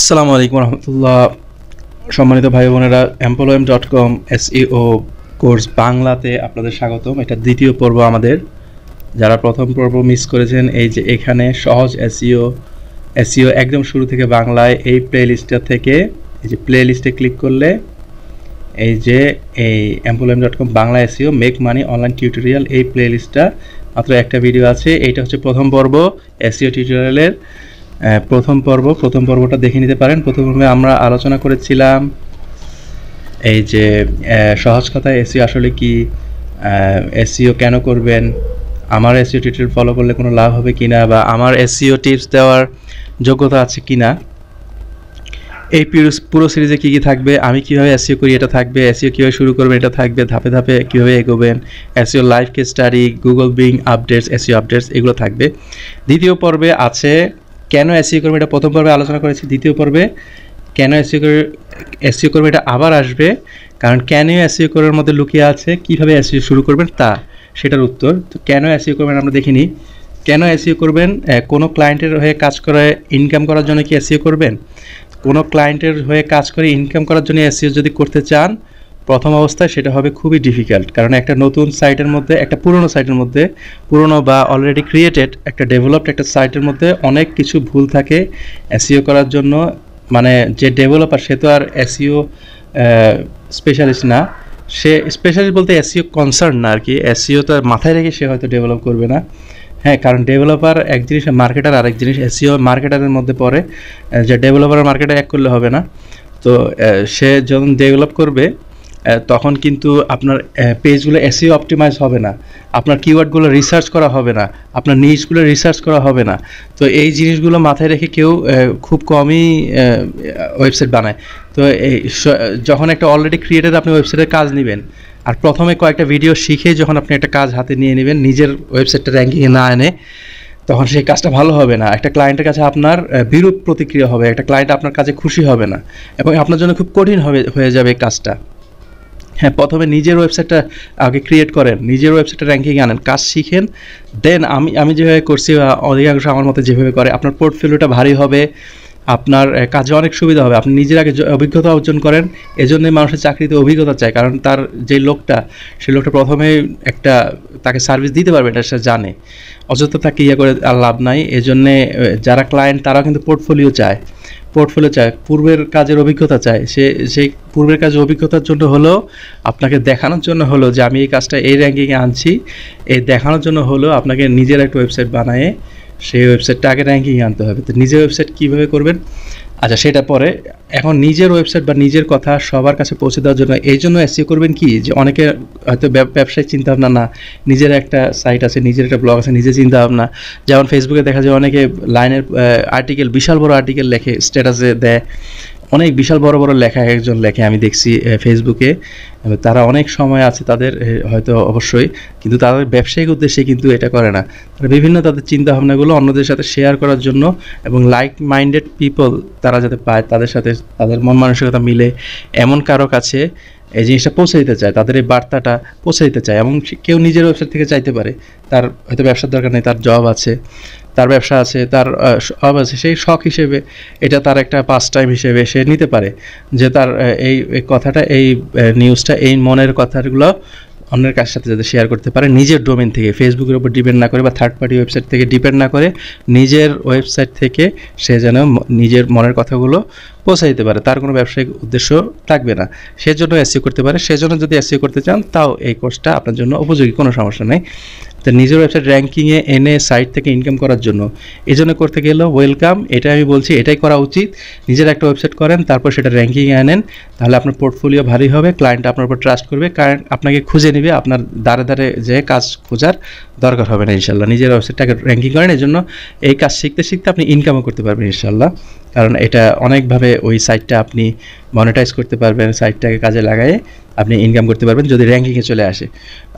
আসসালামু আলাইকুম রহমতুল্লাহ সম্মানিত ভাই বোনেরা Employeem dot com SEO course বাংলাতে আপনাদের স্বাগতম এটা দ্বিতীয় পর্ব আমাদের যারা প্রথম পর্ব মিস করেছেন এই যে এখানে সহজ এসইও এসইও e e একদম শুরু থেকে বাংলায় এই লিস্টটা থেকে এই যে প্লে লিস্টে ক্লিক করলে এই যে এই Employeem dot com Bangla SEO make money online tutorial এই প্লেলিস্টটা মাত্র একটা ভিডিও আছে এইটা হচ্ছে প্রথম পর্ব e এসিও টিউটোরিয়ালের প্রথম পর্ব প্রথম পর্বটা দেখে নিতে পারেন প্রথম পর্বে আমরা আলোচনা করেছিলাম এই যে সহজ কথায় এসিও আসলে কি এসিও কেন করবেন আমার এসিও টিটেল ফলো করলে কোনো লাভ হবে কি না বা আমার এসিও টিপস দেওয়ার যোগ্যতা আছে কি না এই পুরো সিরিজে কী কী থাকবে আমি কীভাবে এসিও করি এটা থাকবে এসিও কীভাবে শুরু করবেন এটা থাকবে ধাপে ধাপে কীভাবে এগোবেন এসিও লাইফ কে study Google Bing updates SEO updates এগুলো থাকবে দ্বিতীয় পর্বে আছে কেন এসিও করবে এটা প্রথম পর্বে আলোচনা করেছি দ্বিতীয় পর্বে কেন এসিও করে এসিও করবে এটা আবার আসবে কারণ কেন এসিও করার মধ্যে লুকিয়ে আছে কিভাবে এসিও শুরু করবেন তা সেটার উত্তর তো কেন এসিও করবেন আমরা দেখিনি কেন এসিও করবেন কোনো ক্লায়েন্টের হয়ে কাজ করে ইনকাম করার জন্য কি এসিও করবেন কোনো ক্লায়েন্টের হয়ে কাজ করে ইনকাম করার জন্য এসিও যদি করতে চান প্রথম অবস্থায় সেটা হবে খুবই ডিফিকাল্ট কারণ একটা নতুন সাইটের মধ্যে একটা পুরনো সাইটের মধ্যে পুরনো বা অলরেডি ক্রিয়েটেড একটা ডেভেলপড একটা সাইটের মধ্যে অনেক কিছু ভুল থাকে এসিও e করার জন্য মানে যে ডেভেলপার সে তো আর এসিও স্পেশালিস্ট e না সে স্পেশালিস্ট বলতে এসিও কনসার্ন e না আর কি এসিও তো মাথায় রেখে সে হয়তো ডেভেলপ করবে না হ্যাঁ কারণ ডেভেলপার এক জিনিস মার্কেটার আরেক জিনিস এসিও মার্কেটারের মধ্যে পড়ে যে ডেভেলপার মার্কেটার এক করলে হবে না তো সে যখন ডেভেলপ করবে তখন কিন্তু আপনার পেজগুলো এসিও অপটিমাইজ হবে না আপনার কিওয়ার্ডগুলো রিসার্চ করা হবে না আপনার নিউজগুলো রিসার্চ করা হবে না তো এই জিনিসগুলো মাথায় রেখে কেউ খুব কমই ওয়েবসাইট বানায় তো এই যখন একটা অলরেডি ক্রিয়েটেড আপনি ওয়েবসাইটের কাজ নেবেন আর প্রথমে কয়েকটা ভিডিও শিখে যখন আপনি একটা কাজ হাতে নিয়ে নেবেন নিজের ওয়েবসাইটটা র্যাঙ্কিংয়ে না এনে তখন সেই কাজটা ভালো হবে না একটা ক্লায়েন্টের কাছে আপনার বিরূপ প্রতিক্রিয়া হবে একটা ক্লায়েন্ট আপনার কাছে খুশি হবে না এবং আপনার জন্য খুব কঠিন হবে হয়ে যাবে কাজটা হ্যাঁ প্রথমে নিজের ওয়েবসাইটটা আগে ক্রিয়েট করেন নিজের ওয়েবসাইটটা র্যাঙ্কিং আনেন কাজ শিখেন দেন আমি আমি যেভাবে করছি অধিকাংশ আমার মতে যেভাবে করে আপনার পোর্টফোলিওটা ভারী হবে আপনার কাজে অনেক সুবিধা হবে আপনি নিজের আগে অভিজ্ঞতা অর্জন করেন এজন্য মানুষের চাকরিতে অভিজ্ঞতা চায় কারণ তার যে লোকটা সেই লোকটা প্রথমে একটা তাকে সার্ভিস দিতে পারবে এটা সে জানে অযথা তাকে ইয়ে করে আর লাভ নাই এজন্যে যারা ক্লায়েন্ট তারাও কিন্তু পোর্টফোলিও চায় পোর্টফোলিও চায় পূর্বের কাজের অভিজ্ঞতা চায় সে সেই পূর্বের কাজের অভিজ্ঞতার জন্য হলো আপনাকে দেখানোর জন্য হলো যে আমি এই কাজটা এই র্যাঙ্কিংয়ে আনছি এই দেখানোর জন্য হলো আপনাকে নিজের একটা ওয়েবসাইট বানায় সেই ওয়েবসাইটটা আগে র্যাঙ্কিংয়ে আনতে হবে তো নিজের ওয়েবসাইট কীভাবে করবেন আচ্ছা সেটা পরে এখন নিজের ওয়েবসাইট বা নিজের কথা সবার কাছে পৌঁছে দেওয়ার জন্য এই জন্য এসিও করবেন কি যে অনেকে হয়তো ব্যবসায়িক চিন্তাভাবনা না নিজের একটা সাইট আছে নিজের একটা ব্লগ আছে নিজের চিন্তাভাবনা যেমন ফেসবুকে দেখা যায় অনেকে লাইনের আর্টিকেল বিশাল বড় আর্টিকেল লেখে স্ট্যাটাসে দেয় অনেক বিশাল বড় বড় লেখা একজন লেখে আমি দেখছি ফেসবুকে তারা অনেক সময় আছে তাদের হয়তো অবশ্যই কিন্তু তাদের ব্যবসায়িক উদ্দেশ্যে কিন্তু এটা করে না তারা বিভিন্ন তাদের চিন্তা ভাবনাগুলো অন্যদের সাথে শেয়ার করার জন্য এবং লাইক মাইন্ডেড পিপল তারা যাতে পায় তাদের সাথে তাদের মন মানসিকতা মিলে এমন কারো কাছে এই জিনিসটা পৌঁছে দিতে চায় তাদের এই বার্তাটা পৌঁছে দিতে চায় এবং কেউ নিজের ওয়েবসাইট থেকে চাইতে পারে তার হয়তো ব্যবসার দরকার নেই তার জব আছে তার ব্যবসা আছে তার অব আছে সেই শখ হিসেবে এটা তার একটা পাস টাইম হিসেবে সে নিতে পারে যে তার এই কথাটা এই নিউজটা এই মনের কথাগুলো অন্যের কাছ সাথে যাতে শেয়ার করতে পারে নিজের ডোমেন থেকে ফেসবুকের উপর ডিপেন্ড না করে বা থার্ড পার্টি ওয়েবসাইট থেকে ডিপেন্ড না করে নিজের ওয়েবসাইট থেকে সে যেন নিজের মনের কথাগুলো পৌঁছে দিতে পারে তার কোনো ব্যবসায়িক উদ্দেশ্য থাকবে না সেজন্য এসসিও করতে পারে সেজন্য যদি এসসিও করতে চান তাও এই কোর্সটা আপনার জন্য উপযোগী কোনো সমস্যা নেই তো নিজের ওয়েবসাইট র্যাঙ্কিংয়ে এনে সাইট থেকে ইনকাম করার জন্য এই জন্য করতে গেলেও ওয়েলকাম এটাই আমি বলছি এটাই করা উচিত নিজের একটা ওয়েবসাইট করেন তারপর সেটা র্যাঙ্কিংয়ে আনেন তাহলে আপনার পোর্টফোলিও ভারী হবে ক্লায়েন্ট আপনার উপর ট্রাস্ট করবে কারেন্ট আপনাকে খুঁজে নেবে আপনার দ্বারে দ্বারে যে কাজ খোঁজার দরকার হবে না ইনশাল্লাহ নিজের ওয়েবসাইটটাকে র্যাঙ্কিং করেন এই জন্য এই কাজ শিখতে শিখতে আপনি ইনকামও করতে পারবেন ইনশাল্লাহ কারণ এটা অনেকভাবে ওই সাইটটা আপনি মনিটাইজ করতে পারবেন সাইটটাকে কাজে লাগায়ে আপনি ইনকাম করতে পারবেন যদি র্যাঙ্কিংয়ে চলে আসে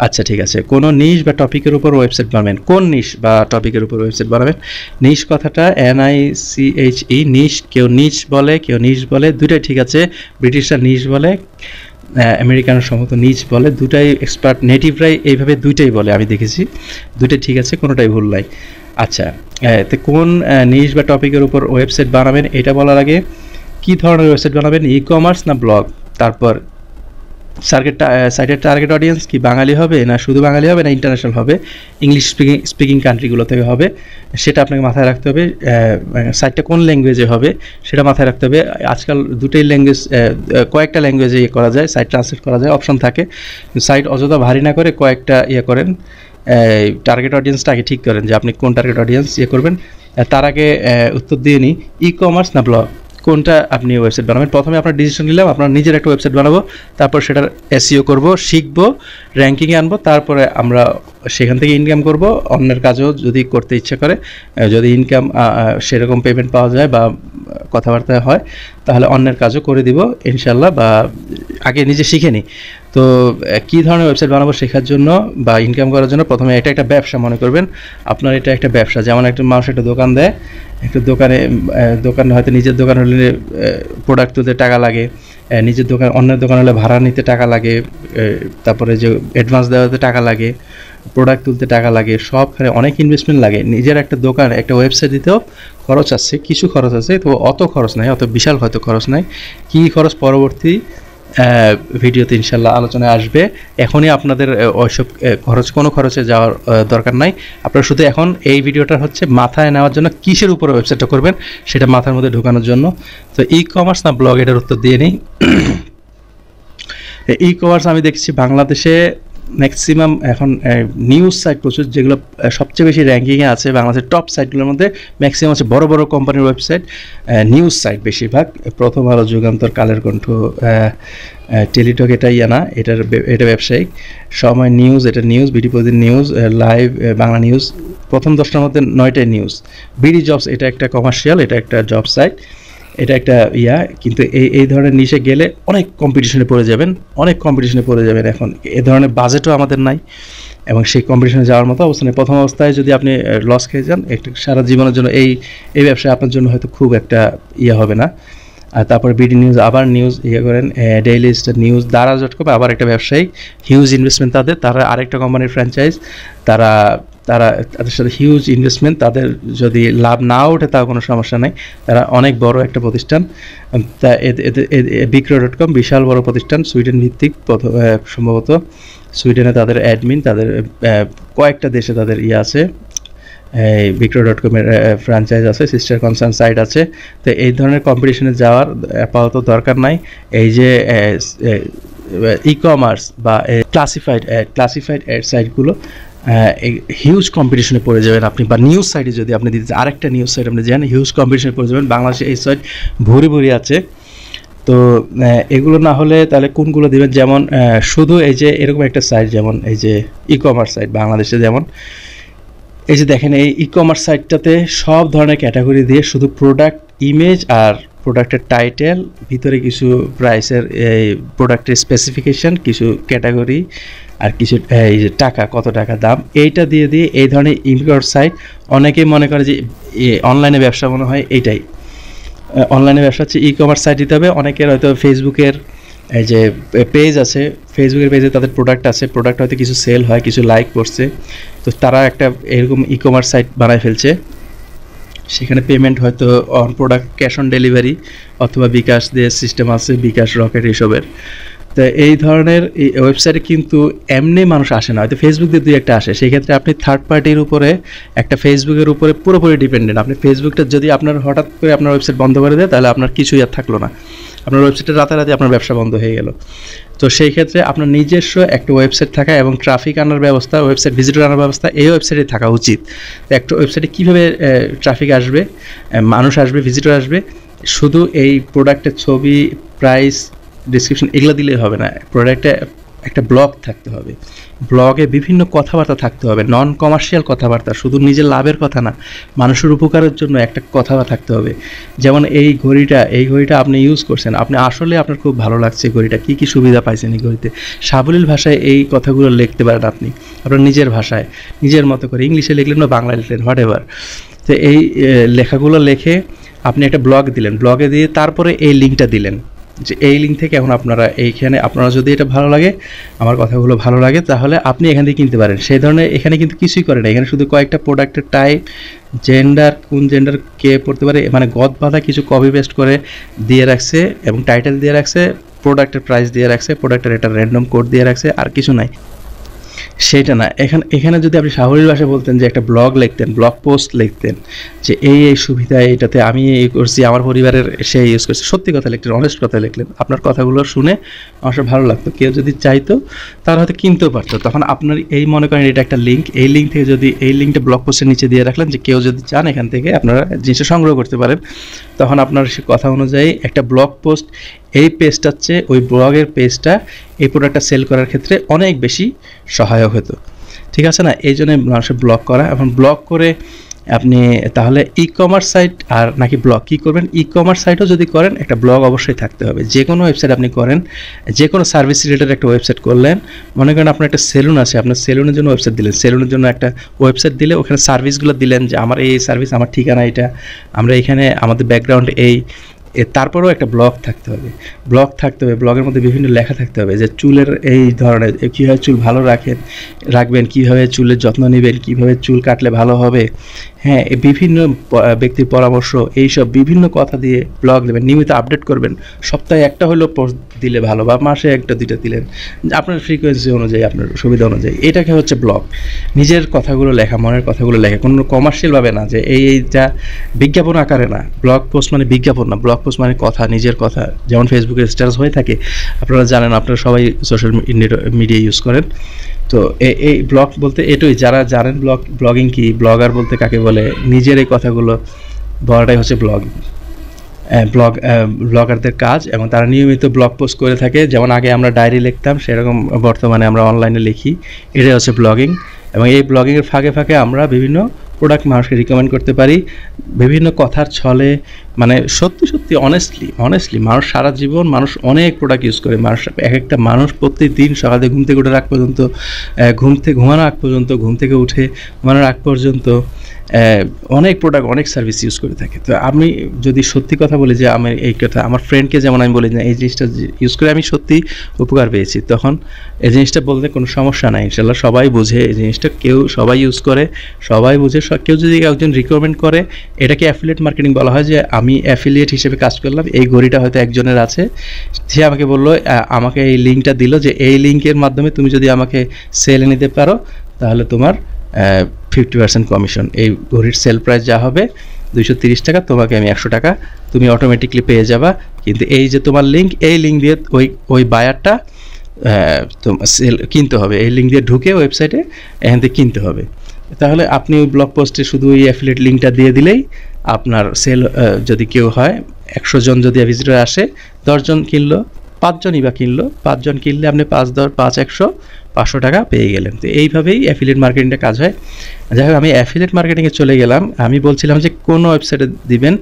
আচ্ছা ঠিক আছে কোনো নিশ বা টপিকের উপর ওয়েবসাইট বানাবেন কোন নিশ বা টপিকের উপর ওয়েবসাইট বানাবেন নিশ কথাটা এনআইসিএইচই নিশ e, কেউ নিশ বলে কেউ নিশ বলে দুইটাই ঠিক আছে ব্রিটিশরা নিশ বলে আমেরিকান সমত নিজ বলে দুটাই এক্সপার্ট নেটিভরাই এইভাবে দুইটাই বলে আমি দেখেছি দুটাই ঠিক আছে কোনোটাই ভুল নাই আচ্ছা তো কোন নিজ বা টপিকের উপর ওয়েবসাইট বানাবেন এটা বলার আগে কী ধরনের ওয়েবসাইট বানাবেন ই কমার্স না ব্লগ তারপর সার্কেট সাইটের টার্গেট অডিয়েন্স কি বাঙালি হবে না শুধু বাঙালি হবে না ইন্টারন্যাশনাল হবে ইংলিশ স্পিকিং স্পিকিং কান্ট্রিগুলো থেকে হবে সেটা আপনাকে মাথায় রাখতে হবে সাইটটা কোন ল্যাঙ্গুয়েজে হবে সেটা মাথায় রাখতে হবে আজকাল দুটোই ল্যাঙ্গুয়েজ কয়েকটা ল্যাঙ্গুয়েজে ইয়ে করা যায় সাইট ট্রান্সলেট করা যায় অপশন থাকে সাইট অযথা ভারী না করে কয়েকটা ইয়ে করেন টার্গেট অডিয়েন্সটা আগে ঠিক করেন যে আপনি কোন টার্গেট অডিয়েন্স ইয়ে করবেন তার আগে উত্তর দিয়ে নিই ই কমার্স না ব্লগ কোনটা আপনি ওয়েবসাইট বানাবেন প্রথমে আপনার ডিসিশন নিলাম আপনার নিজের একটা ওয়েবসাইট বানাবো তারপর সেটার এসিও করব শিখব র্যাঙ্কিংয়ে আনবো তারপরে আমরা সেখান থেকে ইনকাম করব অন্যের কাজও যদি করতে ইচ্ছে করে যদি ইনকাম সেরকম পেমেন্ট পাওয়া যায় বা কথাবার্তা হয় তাহলে অন্যের কাজও করে দিব ইনশাল্লাহ বা আগে নিজে শিখে নিই তো কী ধরনের ওয়েবসাইট বানাবো শেখার জন্য বা ইনকাম করার জন্য প্রথমে এটা একটা ব্যবসা মনে করবেন আপনার এটা একটা ব্যবসা যেমন একটা মানুষ একটা দোকান দেয় একটা দোকানে দোকান হয়তো নিজের দোকান হলে প্রোডাক্ট তুলতে টাকা লাগে নিজের দোকান অন্যের দোকান হলে ভাড়া নিতে টাকা লাগে তারপরে যে অ্যাডভান্স দেওয়াতে টাকা লাগে প্রোডাক্ট তুলতে টাকা লাগে সবখানে অনেক ইনভেস্টমেন্ট লাগে নিজের একটা দোকান একটা ওয়েবসাইট দিতেও খরচ আছে কিছু খরচ আছে তো অত খরচ নাই অত বিশাল হয়তো খরচ নাই কী খরচ পরবর্তী ভিডিওতে ইনশাল্লাহ আলোচনায় আসবে এখনই আপনাদের ওইসব খরচ কোনো খরচে যাওয়ার দরকার নাই আপনারা শুধু এখন এই ভিডিওটা হচ্ছে মাথায় নেওয়ার জন্য কিসের উপরে ওয়েবসাইটটা করবেন সেটা মাথার মধ্যে ঢুকানোর জন্য তো ই কমার্স না ব্লগ এটার উত্তর দিয়ে নিই ই কমার্স আমি দেখছি বাংলাদেশে ম্যাক্সিমাম এখন নিউজ সাইট প্রচুর যেগুলো সবচেয়ে বেশি র্যাঙ্কিংয়ে আছে বাংলাদেশের টপ সাইটগুলোর মধ্যে ম্যাক্সিমাম আছে বড় বড় কোম্পানির ওয়েবসাইট নিউজ সাইট বেশিরভাগ প্রথম আলো যুগান্তর কালের কণ্ঠ টেলিটক এটা আনা এটার এটা ব্যবসায়িক সময় নিউজ এটা নিউজ বিডি প্রতিদিন নিউজ লাইভ বাংলা নিউজ প্রথম দশটার মধ্যে নয়টায় নিউজ বিডি জবস এটা একটা কমার্শিয়াল এটা একটা জব সাইট এটা একটা ইয়া কিন্তু এই এই ধরনের নিশে গেলে অনেক কম্পিটিশনে পড়ে যাবেন অনেক কম্পিটিশনে পড়ে যাবেন এখন এ ধরনের বাজেটও আমাদের নাই এবং সেই কম্পিটিশনে যাওয়ার মতো অবস্থানে প্রথম অবস্থায় যদি আপনি লস খেয়ে যান একটু সারা জীবনের জন্য এই এই ব্যবসায় আপনার জন্য হয়তো খুব একটা ইয়ে হবে না আর তারপর বিডি নিউজ আবার নিউজ ইয়ে করেন ডেইলি স্টার নিউজ দ্বারা ডট কম আবার একটা ব্যবসায়ী হিউজ ইনভেস্টমেন্ট তাদের তারা আরেকটা কোম্পানির ফ্র্যাঞ্চাইজ তারা তারা তাদের সাথে হিউজ ইনভেস্টমেন্ট তাদের যদি লাভ না ওঠে তাও কোনো সমস্যা নেই তারা অনেক বড় একটা প্রতিষ্ঠান তা বিক্রয় ডট কম বিশাল বড় প্রতিষ্ঠান সুইডেন ভিত্তিক সম্ভবত সুইডেনে তাদের অ্যাডমিন তাদের কয়েকটা দেশে তাদের ইয়ে আছে এই বিক্রয় ডট কমের ফ্র্যাঞ্চাইজ আছে সিস্টার কনসার্ন সাইট আছে তো এই ধরনের কম্পিটিশনে যাওয়ার আপাতত দরকার নাই এই যে ই কমার্স বা ক্লাসিফাইড ক্লাসিফাইড অ্যাড সাইটগুলো হিউজ কম্পিটিশনে পড়ে যাবেন আপনি বা নিউজ সাইটে যদি আপনি দিতে আরেকটা নিউজ সাইট আপনি জানেন হিউজ কম্পিটিশনে পড়ে যাবেন বাংলাদেশে এই সাইট ভরি ভরি আছে তো এগুলো না হলে তাহলে কোনগুলো দেবেন যেমন শুধু এই যে এরকম একটা সাইট যেমন এই যে ই কমার্স সাইট বাংলাদেশে যেমন এই যে দেখেন এই ই কমার্স সাইটটাতে সব ধরনের ক্যাটাগরি দিয়ে শুধু প্রোডাক্ট ইমেজ আর প্রোডাক্টের টাইটেল ভিতরে কিছু প্রাইসের এই প্রোডাক্টের স্পেসিফিকেশান কিছু ক্যাটাগরি আর কিছু এই যে টাকা কত টাকা দাম এইটা দিয়ে দিয়ে এই ধরনের ইনকর সাইট অনেকেই মনে করে যে অনলাইনে ব্যবসা মনে হয় এইটাই অনলাইনে ব্যবসা হচ্ছে ই কমার্স সাইট দিতে হবে অনেকের হয়তো ফেসবুকের এই যে পেজ আছে ফেসবুকের পেজে তাদের প্রোডাক্ট আছে প্রোডাক্ট হয়তো কিছু সেল হয় কিছু লাইক করছে তো তারা একটা এরকম ই কমার্স সাইট বানায় ফেলছে সেখানে পেমেন্ট হয়তো on product cash on delivery অথবা বিকাশ দিয়ে সিস্টেম আছে বিকাশ রকেট এসবের তো এই ধরনের এই ওয়েবসাইটে কিন্তু এমনি মানুষ আসে না হয়তো ফেসবুক দিয়ে দুই একটা আসে সেক্ষেত্রে আপনি থার্ড পার্টির উপরে একটা ফেসবুকের উপরে পুরোপুরি ডিপেন্ডেন্ট আপনি ফেসবুকটা যদি আপনার হঠাৎ করে আপনার ওয়েবসাইট বন্ধ করে দেয় তাহলে আপনার কিছুই আর থাকলো না আপনার ওয়েবসাইটে রাতারাতি আপনার ব্যবসা বন্ধ হয়ে গেল তো সেই ক্ষেত্রে আপনার নিজস্ব একটা ওয়েবসাইট থাকা এবং ট্রাফিক আনার ব্যবস্থা ওয়েবসাইট ভিজিটর আনার ব্যবস্থা এই ওয়েবসাইটে থাকা উচিত একটা ওয়েবসাইটে কীভাবে ট্রাফিক আসবে মানুষ আসবে ভিজিটর আসবে শুধু এই প্রোডাক্টের ছবি প্রাইস ডিসক্রিপশন এগুলো দিলেই হবে না প্রোডাক্টে একটা ব্লগ থাকতে হবে ব্লগে বিভিন্ন কথাবার্তা থাকতে হবে নন কমার্শিয়াল কথাবার্তা শুধু নিজের লাভের কথা না মানুষের উপকারের জন্য একটা কথা থাকতে হবে যেমন এই ঘড়িটা এই ঘড়িটা আপনি ইউজ করছেন আপনি আসলে আপনার খুব ভালো লাগছে ঘড়িটা কী কী সুবিধা পাইছেন এই ঘড়িতে সাবলীল ভাষায় এই কথাগুলো লিখতে পারেন আপনি আপনার নিজের ভাষায় নিজের মতো করে ইংলিশে লিখলেন বা বাংলা লিখলেন হোয়াট এভার তো এই লেখাগুলো লেখে আপনি একটা ব্লগ দিলেন ব্লগে দিয়ে তারপরে এই লিঙ্কটা দিলেন যে এই লিঙ্ক থেকে এখন আপনারা এইখানে আপনারা যদি এটা ভালো লাগে আমার কথাগুলো ভালো লাগে তাহলে আপনি এখান থেকে কিনতে পারেন সেই ধরনের এখানে কিন্তু কিছুই করে না এখানে শুধু কয়েকটা প্রোডাক্টের টাইপ জেন্ডার কোন জেন্ডার কে পড়তে পারে মানে গদ বাঁধা কিছু কপি পেস্ট করে দিয়ে রাখছে এবং টাইটেল দিয়ে রাখছে প্রোডাক্টের প্রাইস দিয়ে রাখছে প্রোডাক্টের একটা র্যান্ডম কোড দিয়ে রাখছে আর কিছু নাই সেটা না এখানে এখানে যদি আপনি শাহরির ভাষা বলতেন যে একটা ব্লগ লিখতেন ব্লগ পোস্ট লিখতেন যে এই এই সুবিধা এটাতে আমি এই করছি আমার পরিবারের সে ইউজ করছে সত্যি কথা লিখলেন অনেস্ট কথা লিখলেন আপনার কথাগুলো শুনে আমার সব ভালো লাগতো কেউ যদি চাইতো তার হয়তো কিনতেও পারতো তখন আপনার এই মনে করেন এটা একটা লিঙ্ক এই লিঙ্ক থেকে যদি এই লিঙ্কটা ব্লগ পোস্টের নিচে দিয়ে রাখলেন যে কেউ যদি চান এখান থেকে আপনারা জিনিসটা সংগ্রহ করতে পারেন তখন আপনার সে কথা অনুযায়ী একটা ব্লগ পোস্ট এই পেজটার চেয়ে ওই ব্লগের পেজটা এই প্রোডাক্টটা সেল করার ক্ষেত্রে অনেক বেশি সহায়ক হতো ঠিক আছে না এই জন্যে মানুষের ব্লগ করা এখন ব্লগ করে আপনি তাহলে ই কমার্স সাইট আর নাকি ব্লগ কী করবেন ই কমার্স সাইটও যদি করেন একটা ব্লগ অবশ্যই থাকতে হবে যে কোনো ওয়েবসাইট আপনি করেন যে কোনো সার্ভিস রিলেটেড একটা ওয়েবসাইট করলেন মনে করেন আপনার একটা সেলুন আছে আপনার সেলুনের জন্য ওয়েবসাইট দিলেন সেলুনের জন্য একটা ওয়েবসাইট দিলে ওখানে সার্ভিসগুলো দিলেন যে আমার এই সার্ভিস আমার ঠিকানা এটা আমরা এখানে আমাদের ব্যাকগ্রাউন্ড এই তারপরেও একটা ব্লগ থাকতে হবে ব্লগ থাকতে হবে ব্লগের মধ্যে বিভিন্ন লেখা থাকতে হবে যে চুলের এই ধরনের কীভাবে চুল ভালো রাখেন রাখবেন কীভাবে চুলের যত্ন নেবেন কীভাবে চুল কাটলে ভালো হবে হ্যাঁ বিভিন্ন ব্যক্তির পরামর্শ এইসব বিভিন্ন কথা দিয়ে ব্লগ দেবেন নিয়মিত আপডেট করবেন সপ্তাহে একটা হলেও দিলে ভালো বা মাসে একটা দুইটা দিলেন আপনার ফ্রিকোয়েন্সি অনুযায়ী আপনার সুবিধা অনুযায়ী এটাকে হচ্ছে ব্লগ নিজের কথাগুলো লেখা মনের কথাগুলো লেখা কোনো কমার্শিয়ালভাবে না যে এই এইটা বিজ্ঞাপন আকারে না ব্লগ পোস্ট মানে বিজ্ঞাপন না ব্লগ পোস্ট মানে কথা নিজের কথা যেমন ফেসবুকে স্ট্যাটাস হয়ে থাকে আপনারা জানেন আপনারা সবাই সোশ্যাল মিডিয়া ইউজ করেন তো এই ব্লগ বলতে এটাই যারা জানেন ব্লগ ব্লগিং কি ব্লগার বলতে কাকে বলে নিজের এই কথাগুলো বলাটাই হচ্ছে ব্লগিং ব্লগ ব্লগারদের কাজ এবং তারা নিয়মিত ব্লগ পোস্ট করে থাকে যেমন আগে আমরা ডায়েরি লিখতাম সেরকম বর্তমানে আমরা অনলাইনে লিখি এটাই হচ্ছে ব্লগিং এবং এই ব্লগিংয়ের ফাঁকে ফাঁকে আমরা বিভিন্ন প্রোডাক্ট মানুষকে রিকমেন্ড করতে পারি বিভিন্ন কথার ছলে মানে সত্যি সত্যি অনেস্টলি অনেস্টলি মানুষ সারা জীবন মানুষ অনেক প্রোডাক্ট ইউজ করে মানুষ এক একটা মানুষ প্রত্যেকদিন সকালে ঘুম থেকে উঠে রাখ পর্যন্ত ঘুম থেকে ঘুমানো আগ পর্যন্ত ঘুম থেকে উঠে ঘুমানোর আগ পর্যন্ত অনেক প্রোডাক্ট অনেক সার্ভিস ইউজ করে থাকে তো আমি যদি সত্যি কথা বলি যে আমি এই কথা আমার ফ্রেন্ডকে যেমন আমি বলি না এই জিনিসটা ইউজ করে আমি সত্যি উপকার পেয়েছি তখন এই জিনিসটা বলতে কোনো সমস্যা নাই ইনশাল্লাহ সবাই বুঝে এই জিনিসটা কেউ সবাই ইউজ করে সবাই সব কেউ যদি একজন রিকমেন্ড করে এটাকে অ্যাফিলিয়েট মার্কেটিং বলা হয় যে আমি অ্যাফিলিয়েট হিসেবে কাজ করলাম এই ঘড়িটা হয়তো একজনের আছে সে আমাকে বললো আমাকে এই লিঙ্কটা দিল যে এই লিঙ্কের মাধ্যমে তুমি যদি আমাকে সেলে নিতে পারো তাহলে তোমার ফিফটি পার্সেন্ট কমিশন এই ঘড়ির সেল প্রাইস যা হবে দুইশো টাকা তোমাকে আমি একশো টাকা তুমি অটোমেটিকলি পেয়ে যাবা কিন্তু এই যে তোমার লিঙ্ক এই লিঙ্ক দিয়ে ওই ওই বায়ারটা সেল কিনতে হবে এই লিঙ্ক দিয়ে ঢুকে ওয়েবসাইটে এখান থেকে কিনতে হবে তাহলে আপনি ওই ব্লগ পোস্টে শুধু ওই অ্যাফিলেট লিঙ্কটা দিয়ে দিলেই আপনার সেল যদি কেউ হয় একশো জন যদি ভিজিটার আসে দশজন কিনলো পাঁচজনই বা কিনলো পাঁচজন কিনলে আপনি পাঁচ দর পাঁচ একশো পাঁচশো টাকা পেয়ে গেলেন তো এইভাবেই অ্যাফিলেট মার্কেটিংটা কাজ হয় যাই হোক আমি অ্যাফিলেট মার্কেটিংয়ে চলে গেলাম আমি বলছিলাম যে কোনো ওয়েবসাইটে দিবেন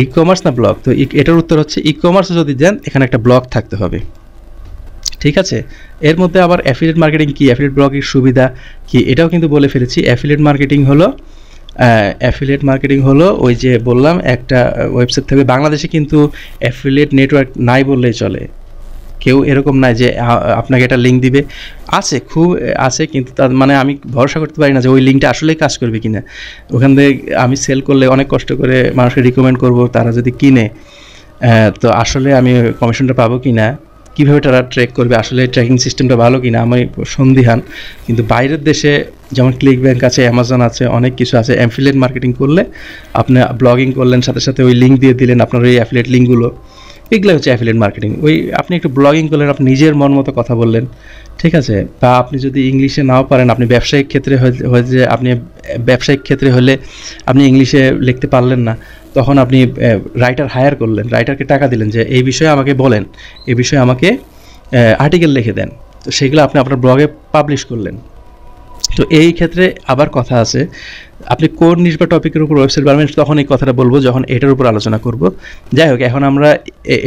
ই কমার্স না ব্লগ তো e- এটার উত্তর হচ্ছে ই কমার্সে যদি দেন এখানে একটা ব্লগ থাকতে হবে ঠিক আছে এর মধ্যে আবার অ্যাফিলেট মার্কেটিং কি অ্যাফিলেট ব্লগের সুবিধা কি এটাও কিন্তু বলে ফেলেছি অ্যাফিলেট মার্কেটিং হলো অ্যাফিলিয়েট মার্কেটিং হলো ওই যে বললাম একটা ওয়েবসাইট থেকে বাংলাদেশে কিন্তু অ্যাফিলিয়েট নেটওয়ার্ক নাই বললেই চলে কেউ এরকম নাই যে আপনাকে এটা লিঙ্ক দিবে আছে খুব আছে কিন্তু তার মানে আমি ভরসা করতে পারি না যে ওই লিঙ্কটা আসলেই কাজ করবে কিনা ওখান থেকে আমি সেল করলে অনেক কষ্ট করে মানুষকে রিকমেন্ড করব তারা যদি কিনে তো আসলে আমি কমিশনটা পাবো কি না কীভাবে তারা ট্রেক করবে আসলে ট্র্যাকিং সিস্টেমটা ভালো কি না আমি সন্দিহান কিন্তু বাইরের দেশে যেমন ক্লিক ব্যাংক আছে অ্যামাজন আছে অনেক কিছু আছে অ্যাফিলেট মার্কেটিং করলে আপনি ব্লগিং করলেন সাথে সাথে ওই লিঙ্ক দিয়ে দিলেন আপনার ওই অ্যাফিলেট লিঙ্কগুলো এগুলো হচ্ছে অ্যাফিলিয়েট মার্কেটিং ওই আপনি একটু ব্লগিং করলেন আপনি নিজের মন মতো কথা বললেন ঠিক আছে বা আপনি যদি ইংলিশে নাও পারেন আপনি ব্যবসায়িক ক্ষেত্রে হয়ে যে আপনি ব্যবসায়িক ক্ষেত্রে হলে আপনি ইংলিশে লিখতে পারলেন না তখন আপনি রাইটার হায়ার করলেন রাইটারকে টাকা দিলেন যে এই বিষয়ে আমাকে বলেন এই বিষয়ে আমাকে আর্টিকেল লিখে দেন তো সেগুলো আপনি আপনার ব্লগে পাবলিশ করলেন তো এই ক্ষেত্রে আবার কথা আছে আপনি কোন নিস বা টপিকের উপর ওয়েবসাইট বানাবেন তখন এই কথাটা বলবো যখন এটার উপর আলোচনা করব যাই হোক এখন আমরা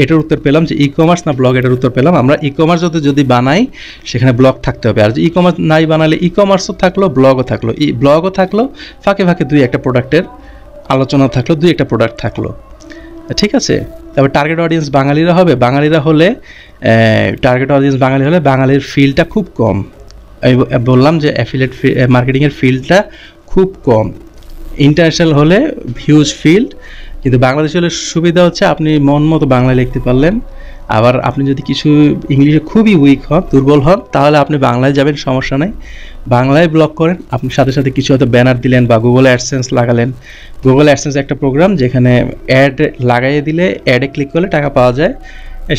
এটার উত্তর পেলাম যে ই কমার্স না ব্লগ এটার উত্তর পেলাম আমরা ই কমার্স যদি বানাই সেখানে ব্লগ থাকতে হবে আর যে ই কমার্স নাই বানালে ই কমার্সও থাকলো ব্লগও থাকলো ই ব্লগও থাকলো ফাঁকে ফাঁকে দুই একটা প্রোডাক্টের আলোচনা থাকলো দুই একটা প্রোডাক্ট থাকলো ঠিক আছে তারপর টার্গেট অডিয়েন্স বাঙালিরা হবে বাঙালিরা হলে টার্গেট অডিয়েন্স বাঙালি হলে বাঙালির ফিলটা খুব কম বললাম যে অ্যাফিলেট মার্কেটিংয়ের ফিল্ডটা খুব কম ইন্টারন্যাশনাল হলে হিউজ ফিল্ড কিন্তু বাংলাদেশ হলে সুবিধা হচ্ছে আপনি মন মতো বাংলায় লিখতে পারলেন আবার আপনি যদি কিছু ইংলিশে খুবই উইক হন দুর্বল হন তাহলে আপনি বাংলায় যাবেন সমস্যা নেই বাংলায় ব্লক করেন আপনি সাথে সাথে কিছু হয়তো ব্যানার দিলেন বা গুগল অ্যাডসেন্স লাগালেন গুগল অ্যাডসেন্স একটা প্রোগ্রাম যেখানে অ্যাড লাগাইয়ে দিলে অ্যাডে ক্লিক করলে টাকা পাওয়া যায়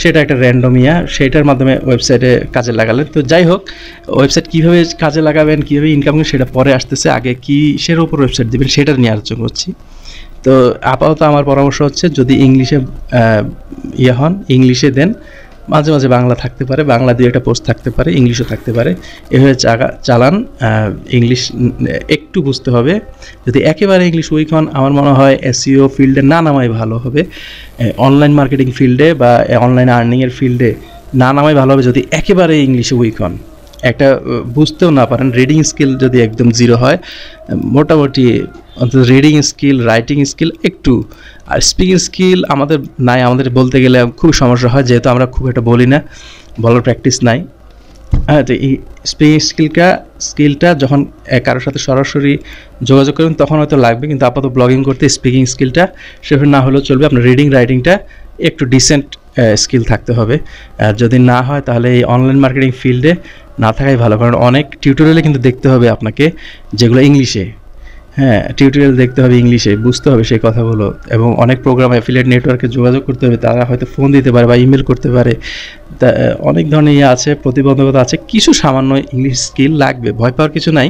সেটা একটা র্যান্ডম ইয়া সেটার মাধ্যমে ওয়েবসাইটে কাজে লাগালেন তো যাই হোক ওয়েবসাইট কীভাবে কাজে লাগাবেন কীভাবে ইনকাম সেটা পরে আসতেছে আগে সের ওপর ওয়েবসাইট দেবেন সেটা নিয়ে আলোচনা করছি তো আপাতত আমার পরামর্শ হচ্ছে যদি ইংলিশে ইয়ে হন ইংলিশে দেন মাঝে মাঝে বাংলা থাকতে পারে বাংলা দিয়ে একটা পোস্ট থাকতে পারে ইংলিশও থাকতে পারে এভাবে চালান ইংলিশ একটু বুঝতে হবে যদি একেবারে ইংলিশ উইক হন আমার মনে হয় e এসিও ফিল্ডে না নামাই ভালো হবে অনলাইন মার্কেটিং ফিল্ডে বা অনলাইন আর্নিংয়ের ফিল্ডে না নামাই ভালো হবে যদি একেবারে ইংলিশে উইক হন একটা বুঝতেও না পারেন রিডিং স্কিল যদি একদম জিরো হয় মোটামুটি অন্তত রিডিং স্কিল রাইটিং স্কিল একটু আর স্পিকিং স্কিল আমাদের নাই আমাদের বলতে গেলে খুব সমস্যা হয় যেহেতু আমরা খুব একটা বলি না বলার প্র্যাকটিস নাই হ্যাঁ তো স্পিং স্কিলটা স্কিলটা যখন কারোর সাথে সরাসরি যোগাযোগ করবেন তখন হয়তো লাগবে কিন্তু আপাতত ব্লগিং করতে স্পিকিং স্কিলটা সেভাবে না হলেও চলবে আপনার রিডিং রাইটিংটা একটু ডিসেন্ট স্কিল থাকতে হবে আর যদি না হয় তাহলে এই অনলাইন মার্কেটিং ফিল্ডে না থাকাই ভালো কারণ অনেক টিউটোরিয়ালে কিন্তু দেখতে হবে আপনাকে যেগুলো ইংলিশে হ্যাঁ টিউটোরিয়াল দেখতে হবে ইংলিশে বুঝতে হবে সেই কথাগুলো এবং অনেক প্রোগ্রাম অ্যাফিলিয়েট নেটওয়ার্কে যোগাযোগ করতে হবে তারা হয়তো ফোন দিতে পারে বা ইমেল করতে পারে তা অনেক ধরনের ইয়ে আছে প্রতিবন্ধকতা আছে কিছু সামান্য ইংলিশ স্কিল লাগবে ভয় পাওয়ার কিছু নাই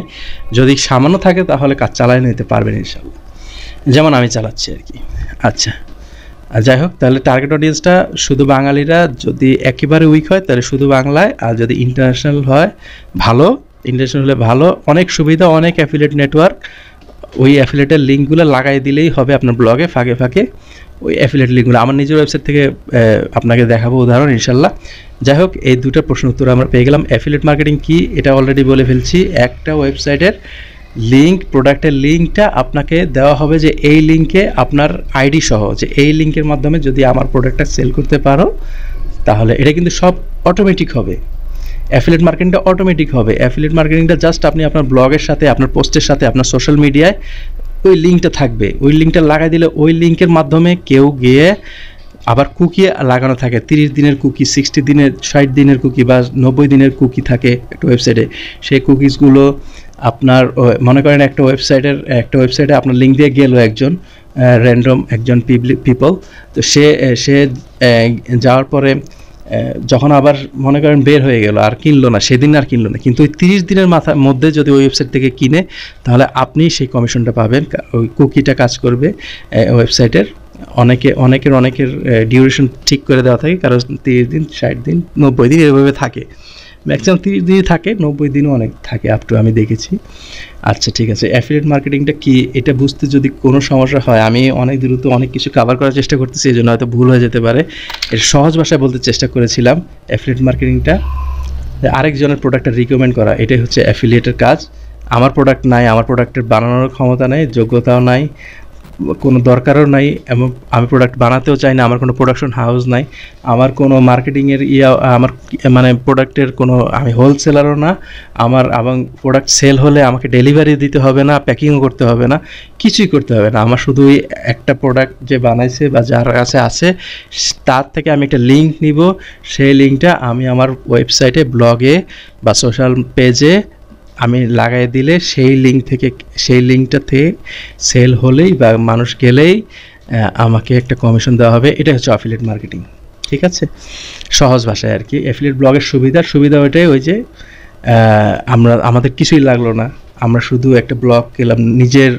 যদি সামান্য থাকে তাহলে কাজ চালায় নিতে পারবেন ইনশাল্লাহ যেমন আমি চালাচ্ছি আর কি আচ্ছা আর যাই হোক তাহলে টার্গেট অডিয়েন্সটা শুধু বাঙালিরা যদি একেবারে উইক হয় তাহলে শুধু বাংলায় আর যদি ইন্টারন্যাশনাল হয় ভালো ইন্টারন্যাশনাল হলে ভালো অনেক সুবিধা অনেক অ্যাফিলিয়েট নেটওয়ার্ক ওই অ্যাফিলেটের লিঙ্কগুলো লাগাই দিলেই হবে আপনার ব্লগে ফাঁকে ফাঁকে ওই অ্যাফিলেট লিঙ্কগুলো আমার নিজের ওয়েবসাইট থেকে আপনাকে দেখাবো উদাহরণ ইনশাল্লাহ যাই হোক এই দুটো প্রশ্ন উত্তর আমরা পেয়ে গেলাম অ্যাফিলেট মার্কেটিং কি এটা অলরেডি বলে ফেলছি একটা ওয়েবসাইটের লিঙ্ক প্রোডাক্টের লিঙ্কটা আপনাকে দেওয়া হবে যে এই লিঙ্কে আপনার আইডি সহ যে এই লিঙ্কের মাধ্যমে যদি আমার প্রোডাক্টটা সেল করতে পারো তাহলে এটা কিন্তু সব অটোমেটিক হবে অ্যাফিলেট মার্কেটিংটা অটোমেটিক হবে অ্যাফিলেট মার্কেটিংটা জাস্ট আপনি আপনার ব্লগের সাথে আপনার পোস্টের সাথে আপনার সোশ্যাল মিডিয়ায় ওই লিঙ্কটা থাকবে ওই লিঙ্কটা লাগাই দিলে ওই লিঙ্কের মাধ্যমে কেউ গিয়ে আবার কুকি লাগানো থাকে তিরিশ দিনের কুকি সিক্সটি দিনের ষাট দিনের কুকি বা নব্বই দিনের কুকি থাকে একটা ওয়েবসাইটে সেই কুকিজগুলো আপনার মনে করেন একটা ওয়েবসাইটের একটা ওয়েবসাইটে আপনার লিঙ্ক দিয়ে গেল একজন র্যান্ডম একজন পিপল তো সে সে যাওয়ার পরে যখন আবার মনে করেন বের হয়ে গেল আর কিনলো না সেদিন আর কিনলো না কিন্তু ওই তিরিশ দিনের মাথার মধ্যে যদি ওই ওয়েবসাইট থেকে কিনে তাহলে আপনি সেই কমিশনটা পাবেন ওই কুকিটা কাজ করবে ওয়েবসাইটের অনেকে অনেকের অনেকের ডিউরেশন ঠিক করে দেওয়া থাকে কারণ তিরিশ দিন ষাট দিন নব্বই দিন এভাবে থাকে ম্যাক্সিমাম তিরিশ দিনই থাকে নব্বই দিনও অনেক থাকে আপ টু আমি দেখেছি আচ্ছা ঠিক আছে অ্যাফিলেট মার্কেটিংটা কি এটা বুঝতে যদি কোনো সমস্যা হয় আমি অনেক দ্রুত অনেক কিছু কাভার করার চেষ্টা করতেছি এই জন্য হয়তো ভুল হয়ে যেতে পারে এটা সহজ ভাষায় বলতে চেষ্টা করেছিলাম অ্যাফিলেট মার্কেটিংটা আরেকজনের প্রোডাক্টটা রিকমেন্ড করা এটাই হচ্ছে অ্যাফিলিয়েটের কাজ আমার প্রোডাক্ট নাই আমার প্রোডাক্টের বানানোর ক্ষমতা নেই যোগ্যতাও নাই কোনো দরকারও নাই এবং আমি প্রোডাক্ট বানাতেও চাই না আমার কোনো প্রোডাকশন হাউস নাই আমার কোনো মার্কেটিংয়ের ইয়া আমার মানে প্রোডাক্টের কোনো আমি হোলসেলারও না আমার এবং প্রোডাক্ট সেল হলে আমাকে ডেলিভারি দিতে হবে না প্যাকিংও করতে হবে না কিছুই করতে হবে না আমার শুধু একটা প্রোডাক্ট যে বানাইছে বা যার কাছে আছে তার থেকে আমি একটা লিঙ্ক নিব সেই লিঙ্কটা আমি আমার ওয়েবসাইটে ব্লগে বা সোশ্যাল পেজে আমি লাগাই দিলে সেই লিঙ্ক থেকে সেই লিঙ্কটা থেকে সেল হলেই বা মানুষ গেলেই আমাকে একটা কমিশন দেওয়া হবে এটা হচ্ছে অ্যাফিলিয়েট মার্কেটিং ঠিক আছে সহজ ভাষায় আর কি অ্যাফিলিয়েট ব্লগের সুবিধা সুবিধা ওইটাই ওই যে আমরা আমাদের কিছুই লাগলো না আমরা শুধু একটা ব্লগ গেলাম নিজের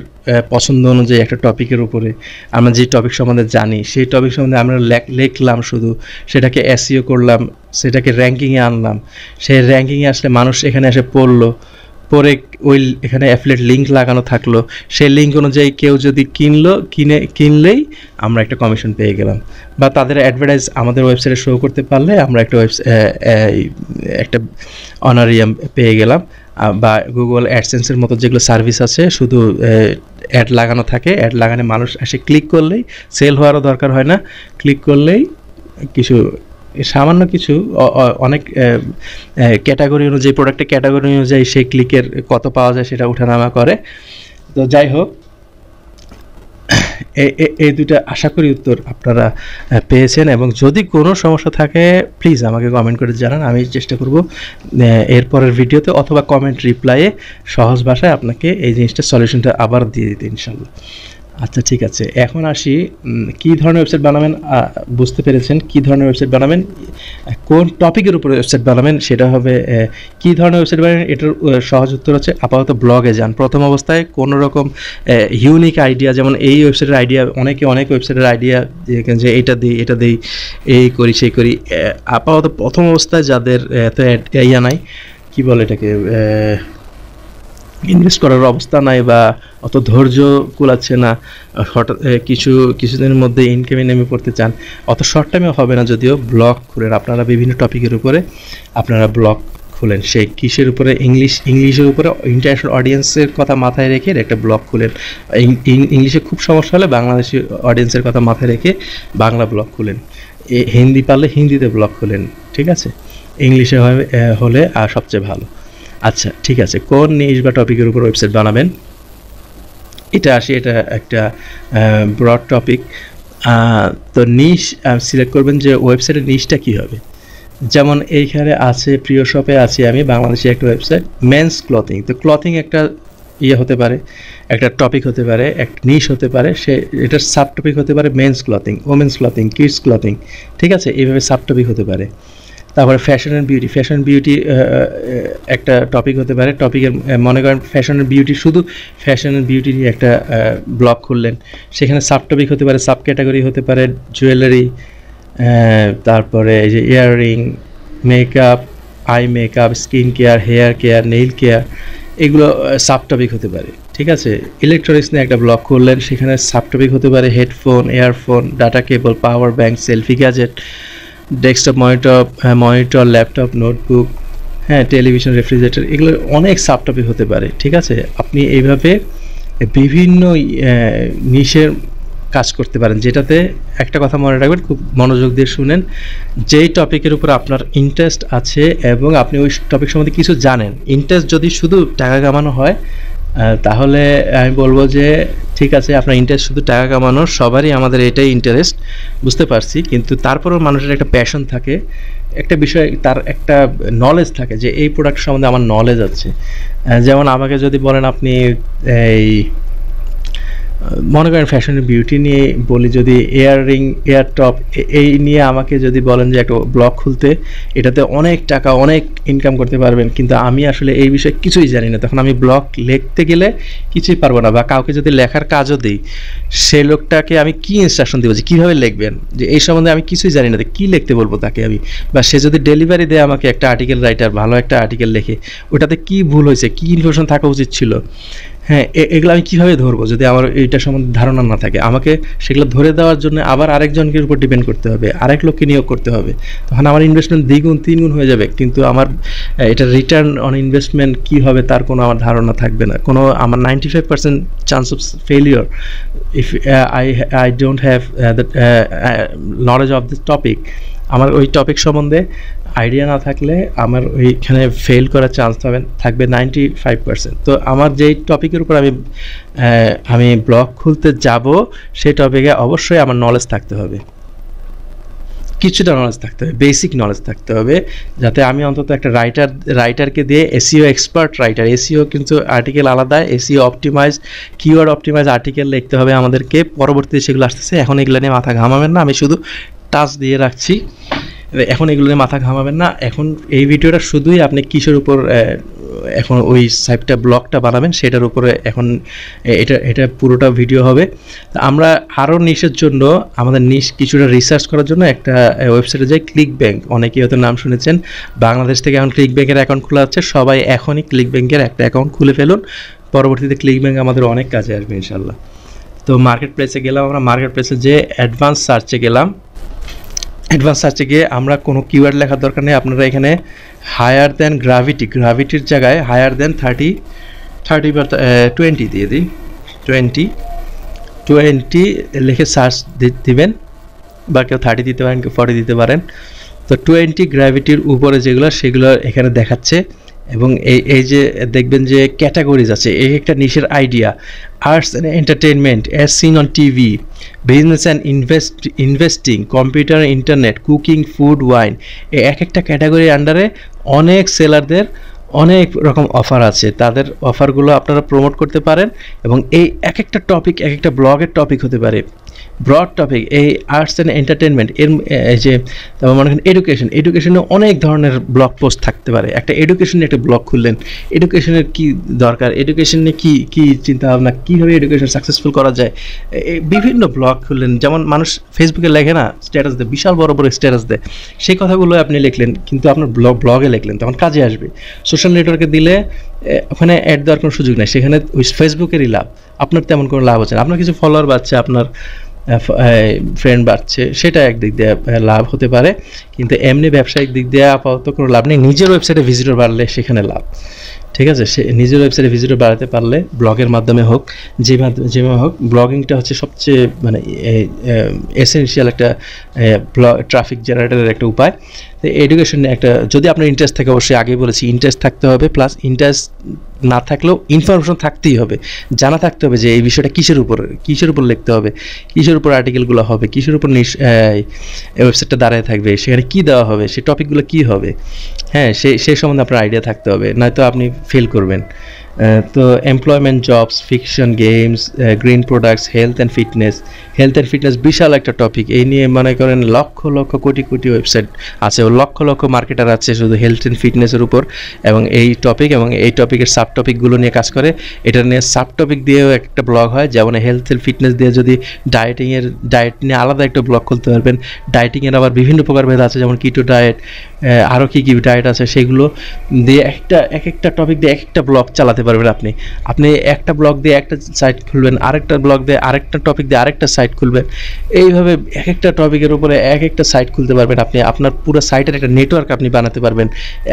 পছন্দ অনুযায়ী একটা টপিকের উপরে আমরা যে টপিক সম্বন্ধে জানি সেই টপিক সম্বন্ধে আমরা লেখলাম শুধু সেটাকে এসিও e করলাম সেটাকে র্যাঙ্কিংয়ে আনলাম সেই র্যাঙ্কিংয়ে আসলে মানুষ এখানে এসে পড়লো পরে ওই এখানে অ্যাফলেট লিঙ্ক লাগানো থাকলো সেই লিঙ্ক অনুযায়ী কেউ যদি কিনলো কিনে কিনলেই আমরা একটা কমিশন পেয়ে গেলাম বা তাদের অ্যাডভার্টাইজ আমাদের ওয়েবসাইটে শো করতে পারলে আমরা একটা একটা অনারিয়াম পেয়ে গেলাম বা গুগল অ্যাডসেন্সের মতো যেগুলো সার্ভিস আছে শুধু অ্যাড লাগানো থাকে অ্যাড লাগানো মানুষ এসে ক্লিক করলেই সেল হওয়ারও দরকার হয় না ক্লিক করলেই কিছু সামান্য কিছু অনেক ক্যাটাগরি অনুযায়ী প্রোডাক্টের ক্যাটাগরি অনুযায়ী সেই ক্লিকের কত পাওয়া যায় সেটা উঠানামা করে তো যাই হোক এই দুটা আশা করি উত্তর আপনারা পেয়েছেন এবং যদি কোনো সমস্যা থাকে প্লিজ আমাকে কমেন্ট করে জানান আমি চেষ্টা করব এরপরের ভিডিওতে অথবা কমেন্ট রিপ্লাইয়ে সহজ ভাষায় আপনাকে এই জিনিসটা সলিউশনটা আবার দিয়ে দিতে ইনশাল্লাহ আচ্ছা ঠিক আছে এখন আসি কি ধরনের ওয়েবসাইট বানাবেন বুঝতে পেরেছেন কি ধরনের ওয়েবসাইট বানাবেন কোন টপিকের উপরে ওয়েবসাইট বানাবেন সেটা হবে কি ধরনের ওয়েবসাইট বানাবেন এটার সহজ উত্তর হচ্ছে আপাতত ব্লগে যান প্রথম অবস্থায় কোনো রকম ইউনিক আইডিয়া যেমন এই ওয়েবসাইটের আইডিয়া অনেকে অনেক ওয়েবসাইটের আইডিয়া যে এটা দিই এটা দিই এই করি সেই করি আপাতত প্রথম অবস্থায় যাদের এত ইয়া নাই কী বলে এটাকে ইনভেস্ট করার অবস্থা নাই বা অত ধৈর্য কুলাচ্ছে না হঠাৎ কিছু কিছুদিনের মধ্যে ইনকামে নেমে পড়তে চান অত শর্ট টাইমে হবে না যদিও ব্লগ খুলেন আপনারা বিভিন্ন টপিকের উপরে আপনারা ব্লগ খুলেন সেই কিসের উপরে ইংলিশ ইংলিশের উপরে ইন্টারন্যাশনাল অডিয়েন্সের কথা মাথায় রেখে একটা ব্লগ খুলেন ইংলিশে খুব সমস্যা হলে বাংলাদেশি অডিয়েন্সের কথা মাথায় রেখে বাংলা ব্লগ খুলেন হিন্দি পারলে হিন্দিতে ব্লগ খুলেন ঠিক আছে ইংলিশে হলে আর সবচেয়ে ভালো আচ্ছা ঠিক আছে কোন নিউজ বা টপিকের উপর ওয়েবসাইট বানাবেন এটা আসে এটা একটা ব্রড টপিক তো নিশ সিলেক্ট করবেন যে ওয়েবসাইটের নিশটা কি হবে যেমন এইখানে আছে প্রিয় শপে আছি আমি বাংলাদেশে একটা ওয়েবসাইট মেন্স ক্লথিং তো ক্লথিং একটা ইয়ে হতে পারে একটা টপিক হতে পারে একটা নিশ হতে পারে সে এটার সাব টপিক হতে পারে men's clothing women's clothing kids clothing ঠিক আছে এইভাবে সাব টপিক হতে পারে তারপরে fashion and beauty fashion beauty একটা টপিক হতে পারে টপিকের মনে করেন ফ্যাশন অ্যান্ড বিউটি শুধু ফ্যাশন অ্যান্ড বিউটি নিয়ে একটা ব্লগ খুললেন সেখানে সাব টপিক হতে পারে সাব ক্যাটাগরি হতে পারে জুয়েলারি তারপরে এই যে earring makeup eye makeup skin care hair care nail care এগুলো সাব টপিক হতে পারে ঠিক আছে ইলেকট্রনিক্স নিয়ে একটা ব্লগ করলেন সেখানে সাব টপিক হতে পারে headphone earphone data cable power bank selfie gadget desktop monitor monitor laptop notebook হ্যাঁ টেলিভিশন রেফ্রিজারেটর এগুলো অনেক টপিক হতে পারে ঠিক আছে আপনি এইভাবে বিভিন্ন নিশের কাজ করতে পারেন যেটাতে একটা কথা মনে রাখবেন খুব মনোযোগ দিয়ে শুনেন যেই টপিকের উপর আপনার ইন্টারেস্ট আছে এবং আপনি ওই টপিক সম্বন্ধে কিছু জানেন ইন্টারেস্ট যদি শুধু টাকা কামানো হয় তাহলে আমি বলবো যে ঠিক আছে আপনার ইন্টারেস্ট শুধু টাকা কামানোর সবারই আমাদের এটাই ইন্টারেস্ট বুঝতে পারছি কিন্তু তারপরেও মানুষের একটা প্যাশন থাকে একটা বিষয় তার একটা নলেজ থাকে যে এই প্রোডাক্ট সম্বন্ধে আমার নলেজ আছে যেমন আমাকে যদি বলেন আপনি এই মনে করেন ফ্যাশনের বিউটি নিয়ে বলি যদি এয়াররিং এয়ার টপ এই নিয়ে আমাকে যদি বলেন যে একটা ব্লগ খুলতে এটাতে অনেক টাকা অনেক ইনকাম করতে পারবেন কিন্তু আমি আসলে এই বিষয়ে কিছুই জানি না তখন আমি ব্লগ লিখতে গেলে কিছুই পারবো না বা কাউকে যদি লেখার কাজও দিই সে লোকটাকে আমি কি ইনস্ট্রাকশন দেবো যে কীভাবে লিখবেন যে এই সম্বন্ধে আমি কিছুই জানি না কী লিখতে বলবো তাকে আমি বা সে যদি ডেলিভারি দেয় আমাকে একটা আর্টিকেল রাইটার ভালো একটা আর্টিকেল লেখে ওটাতে কি ভুল হয়েছে কী ইনফরমেশন থাকা উচিত ছিল হ্যাঁ এগুলো আমি কীভাবে ধরবো যদি আমার এইটা সম্বন্ধে ধারণা না থাকে আমাকে সেগুলো ধরে দেওয়ার জন্য আবার আরেকজনকে উপর ডিপেন্ড করতে হবে আরেক লোককে নিয়োগ করতে হবে তখন আমার ইনভেস্টমেন্ট দ্বিগুণ তিনগুণ হয়ে যাবে কিন্তু আমার এটা রিটার্ন অন ইনভেস্টমেন্ট কী হবে তার কোনো আমার ধারণা থাকবে না কোনো আমার ninety five percent chance of failure if I I don't have the knowledge of this topic আমার ওই টপিক সম্বন্ধে আইডিয়া না থাকলে আমার ওইখানে ফেল করার চান্স পাবেন থাকবে নাইনটি ফাইভ পার্সেন্ট তো আমার যেই টপিকের উপর আমি আমি ব্লগ খুলতে যাব সেই টপিকে অবশ্যই আমার নলেজ থাকতে হবে কিছুটা নলেজ থাকতে হবে বেসিক নলেজ থাকতে হবে যাতে আমি অন্তত একটা রাইটার রাইটারকে দিয়ে এসিও এক্সপার্ট রাইটার এসিও কিন্তু আর্টিকেল আলাদা SEO optimize keyword optimize article লিখতে হবে আমাদেরকে পরবর্তীতে সেগুলো আসতেছে এখন এগুলো নিয়ে মাথা ঘামাবেন না আমি শুধু টাচ দিয়ে রাখছি এখন এগুলো নিয়ে মাথা ঘামাবেন না এখন এই ভিডিওটা শুধুই আপনি কিসের উপর এখন ওই সাইটটা ব্লগটা বানাবেন সেটার উপরে এখন এটা এটা পুরোটা ভিডিও হবে আমরা আরও নিশের জন্য আমাদের নিশ কিছুটা রিসার্চ করার জন্য একটা ওয়েবসাইটে যাই ক্লিক ব্যাঙ্ক অনেকেই হয়তো নাম শুনেছেন বাংলাদেশ থেকে এখন ক্লিক ব্যাংকের অ্যাকাউন্ট খোলা হচ্ছে সবাই এখনই ক্লিক ব্যাংকের একটা অ্যাকাউন্ট খুলে ফেলুন পরবর্তীতে ক্লিক ব্যাঙ্ক আমাদের অনেক কাজে আসবে ইনশাল্লাহ তো মার্কেট প্লেসে গেলাম আমরা মার্কেট প্লেসে যে অ্যাডভান্স সার্চে গেলাম অ্যাডভান্স সার্চে গিয়ে আমরা কোনো কিওয়ার্ড লেখার দরকার নেই আপনারা এখানে হায়ার দেন গ্রাভিটি গ্রাভিটির জায়গায় হায়ার দেন থার্টি থার্টি বা টোয়েন্টি দিয়ে দিই টোয়েন্টি টোয়েন্টি লিখে সার্চ দিবেন বা কেউ থার্টি দিতে পারেন কেউ ফর্টি দিতে পারেন তো টোয়েন্টি গ্র্যাভিটির উপরে যেগুলো সেগুলো এখানে দেখাচ্ছে এবং এই এই যে দেখবেন যে ক্যাটাগরিজ আছে এই একটা নিশের idea arts and entertainment as seen on TV business and invest investing computer internet cooking food wine এই এক একটা ক্যাটাগরির আন্ডারে অনেক সেলারদের অনেক রকম অফার আছে তাদের অফারগুলো আপনারা প্রমোট করতে পারেন এবং এই এক একটা টপিক এক একটা ব্লগের টপিক হতে পারে ব্রড টপিক এই আর্টস অ্যান্ড এন্টারটেনমেন্ট এর যে তারপর মনে করেন এডুকেশন এডুকেশনে অনেক ধরনের ব্লগ পোস্ট থাকতে পারে একটা এডুকেশনে একটা ব্লগ খুললেন এডুকেশনের কি দরকার এডুকেশনে কি কি চিন্তাভাবনা কীভাবে এডুকেশন সাকসেসফুল করা যায় বিভিন্ন ব্লগ খুললেন যেমন মানুষ ফেসবুকে লেখে না স্ট্যাটাস দেয় বিশাল বড় বড় স্ট্যাটাস দেয় সেই কথাগুলো আপনি লিখলেন কিন্তু আপনার ব্লগ ব্লগে লিখলেন তখন কাজে আসবে সোশ্যাল নেটওয়ার্কে দিলে ওখানে অ্যাড দেওয়ার কোনো সুযোগ নেই সেখানে ওই ফেসবুকেরই লাভ আপনার তেমন কোনো লাভ হচ্ছে না আপনার কিছু ফলোয়ার বাড়ছে আপনার ফ্রেন্ড বাড়ছে সেটা একদিক দিয়ে লাভ হতে পারে কিন্তু এমনি ব্যবসায়িক দিক দিয়ে আপাতত কোনো লাভ নেই নিজের ওয়েবসাইটে ভিজিটর বাড়লে সেখানে লাভ ঠিক আছে সে নিজের ওয়েবসাইটে ভিজিটর বাড়াতে পারলে ব্লগের মাধ্যমে হোক যে যেভাবে হোক ব্লগিংটা হচ্ছে সবচেয়ে মানে এসেনশিয়াল একটা ট্রাফিক জেনারেটরের একটা উপায় তো এডুকেশন একটা যদি আপনার ইন্টারেস্ট থাকে অবশ্যই আগে বলেছি ইন্টারেস্ট থাকতে হবে প্লাস ইন্টারেস্ট না থাকলেও ইনফরমেশন থাকতেই হবে জানা থাকতে হবে যে এই বিষয়টা কিসের উপর কিসের উপর লিখতে হবে কিসের উপর আর্টিকেলগুলো হবে কিসের উপর ওয়েবসাইটটা দাঁড়ায় থাকবে সেখানে কী দেওয়া হবে সেই টপিকগুলো কী হবে হ্যাঁ সেই সেই সম্বন্ধে আপনার আইডিয়া থাকতে হবে নয়তো আপনি ফিল করবেন Uh, তো employment jobs fiction games green products health and fitness health and fitness বিশাল একটা টপিক এই নিয়ে মনে করেন লক্ষ লক্ষ কোটি কোটি ওয়েবসাইট আছে ও লক্ষ লক্ষ মার্কেটার আছে শুধু হেলথ অ্যান্ড ফিটনেসের উপর এবং এই টপিক এবং এই টপিকের সাব টপিকগুলো নিয়ে কাজ করে এটা নিয়ে সাব টপিক দিয়েও একটা ব্লগ হয় যেমন হেলথ অ্যান্ড ফিটনেস দিয়ে যদি ডায়েটিংয়ের ডায়েট নিয়ে আলাদা একটা ব্লগ খুলতে পারবেন ডায়েটিংয়ের আবার বিভিন্ন প্রকারভেদ আছে যেমন কিটো ডায়েট আরও কী কী ডায়েট আছে সেগুলো দিয়ে একটা এক একটা টপিক দিয়ে এক একটা ব্লগ চালাতে চালাতে পারবেন আপনি আপনি একটা ব্লগ দিয়ে একটা সাইট খুলবেন আরেকটা ব্লগ দিয়ে আরেকটা টপিক দিয়ে আরেকটা সাইট খুলবেন এইভাবে এক একটা টপিকের উপরে এক একটা সাইট খুলতে পারবেন আপনি আপনার পুরো সাইটের একটা নেটওয়ার্ক আপনি বানাতে পারবেন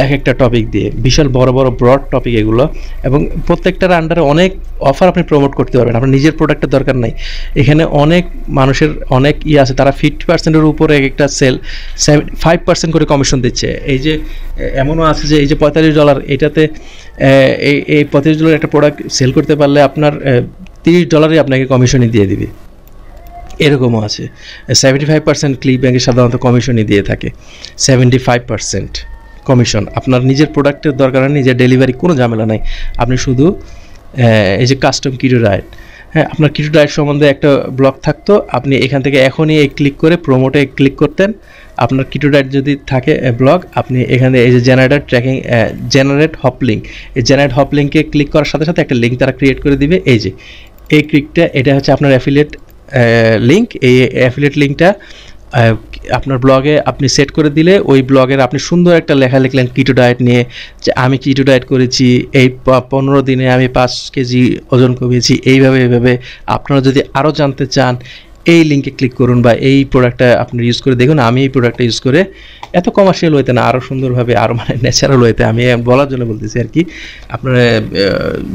এক একটা টপিক দিয়ে বিশাল বড় বড় ব্রড টপিক এগুলো এবং প্রত্যেকটার আন্ডারে অনেক অফার আপনি প্রমোট করতে পারবেন আপনার নিজের প্রোডাক্টের দরকার নাই এখানে অনেক মানুষের অনেক ইয়ে আছে তারা ফিফটি পার্সেন্টের উপরে এক একটা সেল ফাইভ পার্সেন্ট করে কমিশন দিচ্ছে এই যে এমনও আছে যে এই যে পঁয়তাল্লিশ ডলার এটাতে এই পঁয়ত্রিশ ডলার একটা প্রোডাক্ট সেল করতে পারলে আপনার তিরিশ ডলারই আপনাকে কমিশনই দিয়ে দিবে এরকমও আছে সেভেন্টি ফাইভ পার্সেন্ট ক্লিক ব্যাঙ্কে সাধারণত কমিশনই দিয়ে থাকে সেভেন্টি ফাইভ পার্সেন্ট কমিশন আপনার নিজের প্রোডাক্টের দরকার নেই যে ডেলিভারি কোনো ঝামেলা নাই আপনি শুধু এই যে কাস্টম কিডো রাইট হ্যাঁ আপনার কিছু ডায়েট সম্বন্ধে একটা ব্লগ থাকতো আপনি এখান থেকে এখনই এই ক্লিক করে প্রোমোটে ক্লিক করতেন আপনার কিটু ডায়েট যদি থাকে ব্লগ আপনি এখানে এই যে generator tracking generate hop link এই জেনারেট হপ লিঙ্কে ক্লিক করার সাথে সাথে একটা লিঙ্ক তারা ক্রিয়েট করে দিবে এই যে এই ক্লিকটা এটা হচ্ছে আপনার অ্যাফিলিয়েট লিঙ্ক এই অ্যাফিলিয়েট লিঙ্কটা আপনার ব্লগে আপনি সেট করে দিলে ওই ব্লগের আপনি সুন্দর একটা লেখা লিখলেন কিটো ডায়েট নিয়ে যে আমি কিটো ডায়েট করেছি এই পনেরো দিনে আমি পাঁচ কেজি ওজন কমিয়েছি এইভাবে এইভাবে আপনারা যদি আরও জানতে চান এই লিঙ্কে ক্লিক করুন বা এই প্রোডাক্টটা আপনি ইউজ করে দেখুন আমি এই প্রোডাক্টটা ইউজ করে এত কমার্শিয়াল হইতে না আরও সুন্দরভাবে আরও মানে ন্যাচারাল হইতে আমি বলার জন্য বলতেছি আর কি আপনারা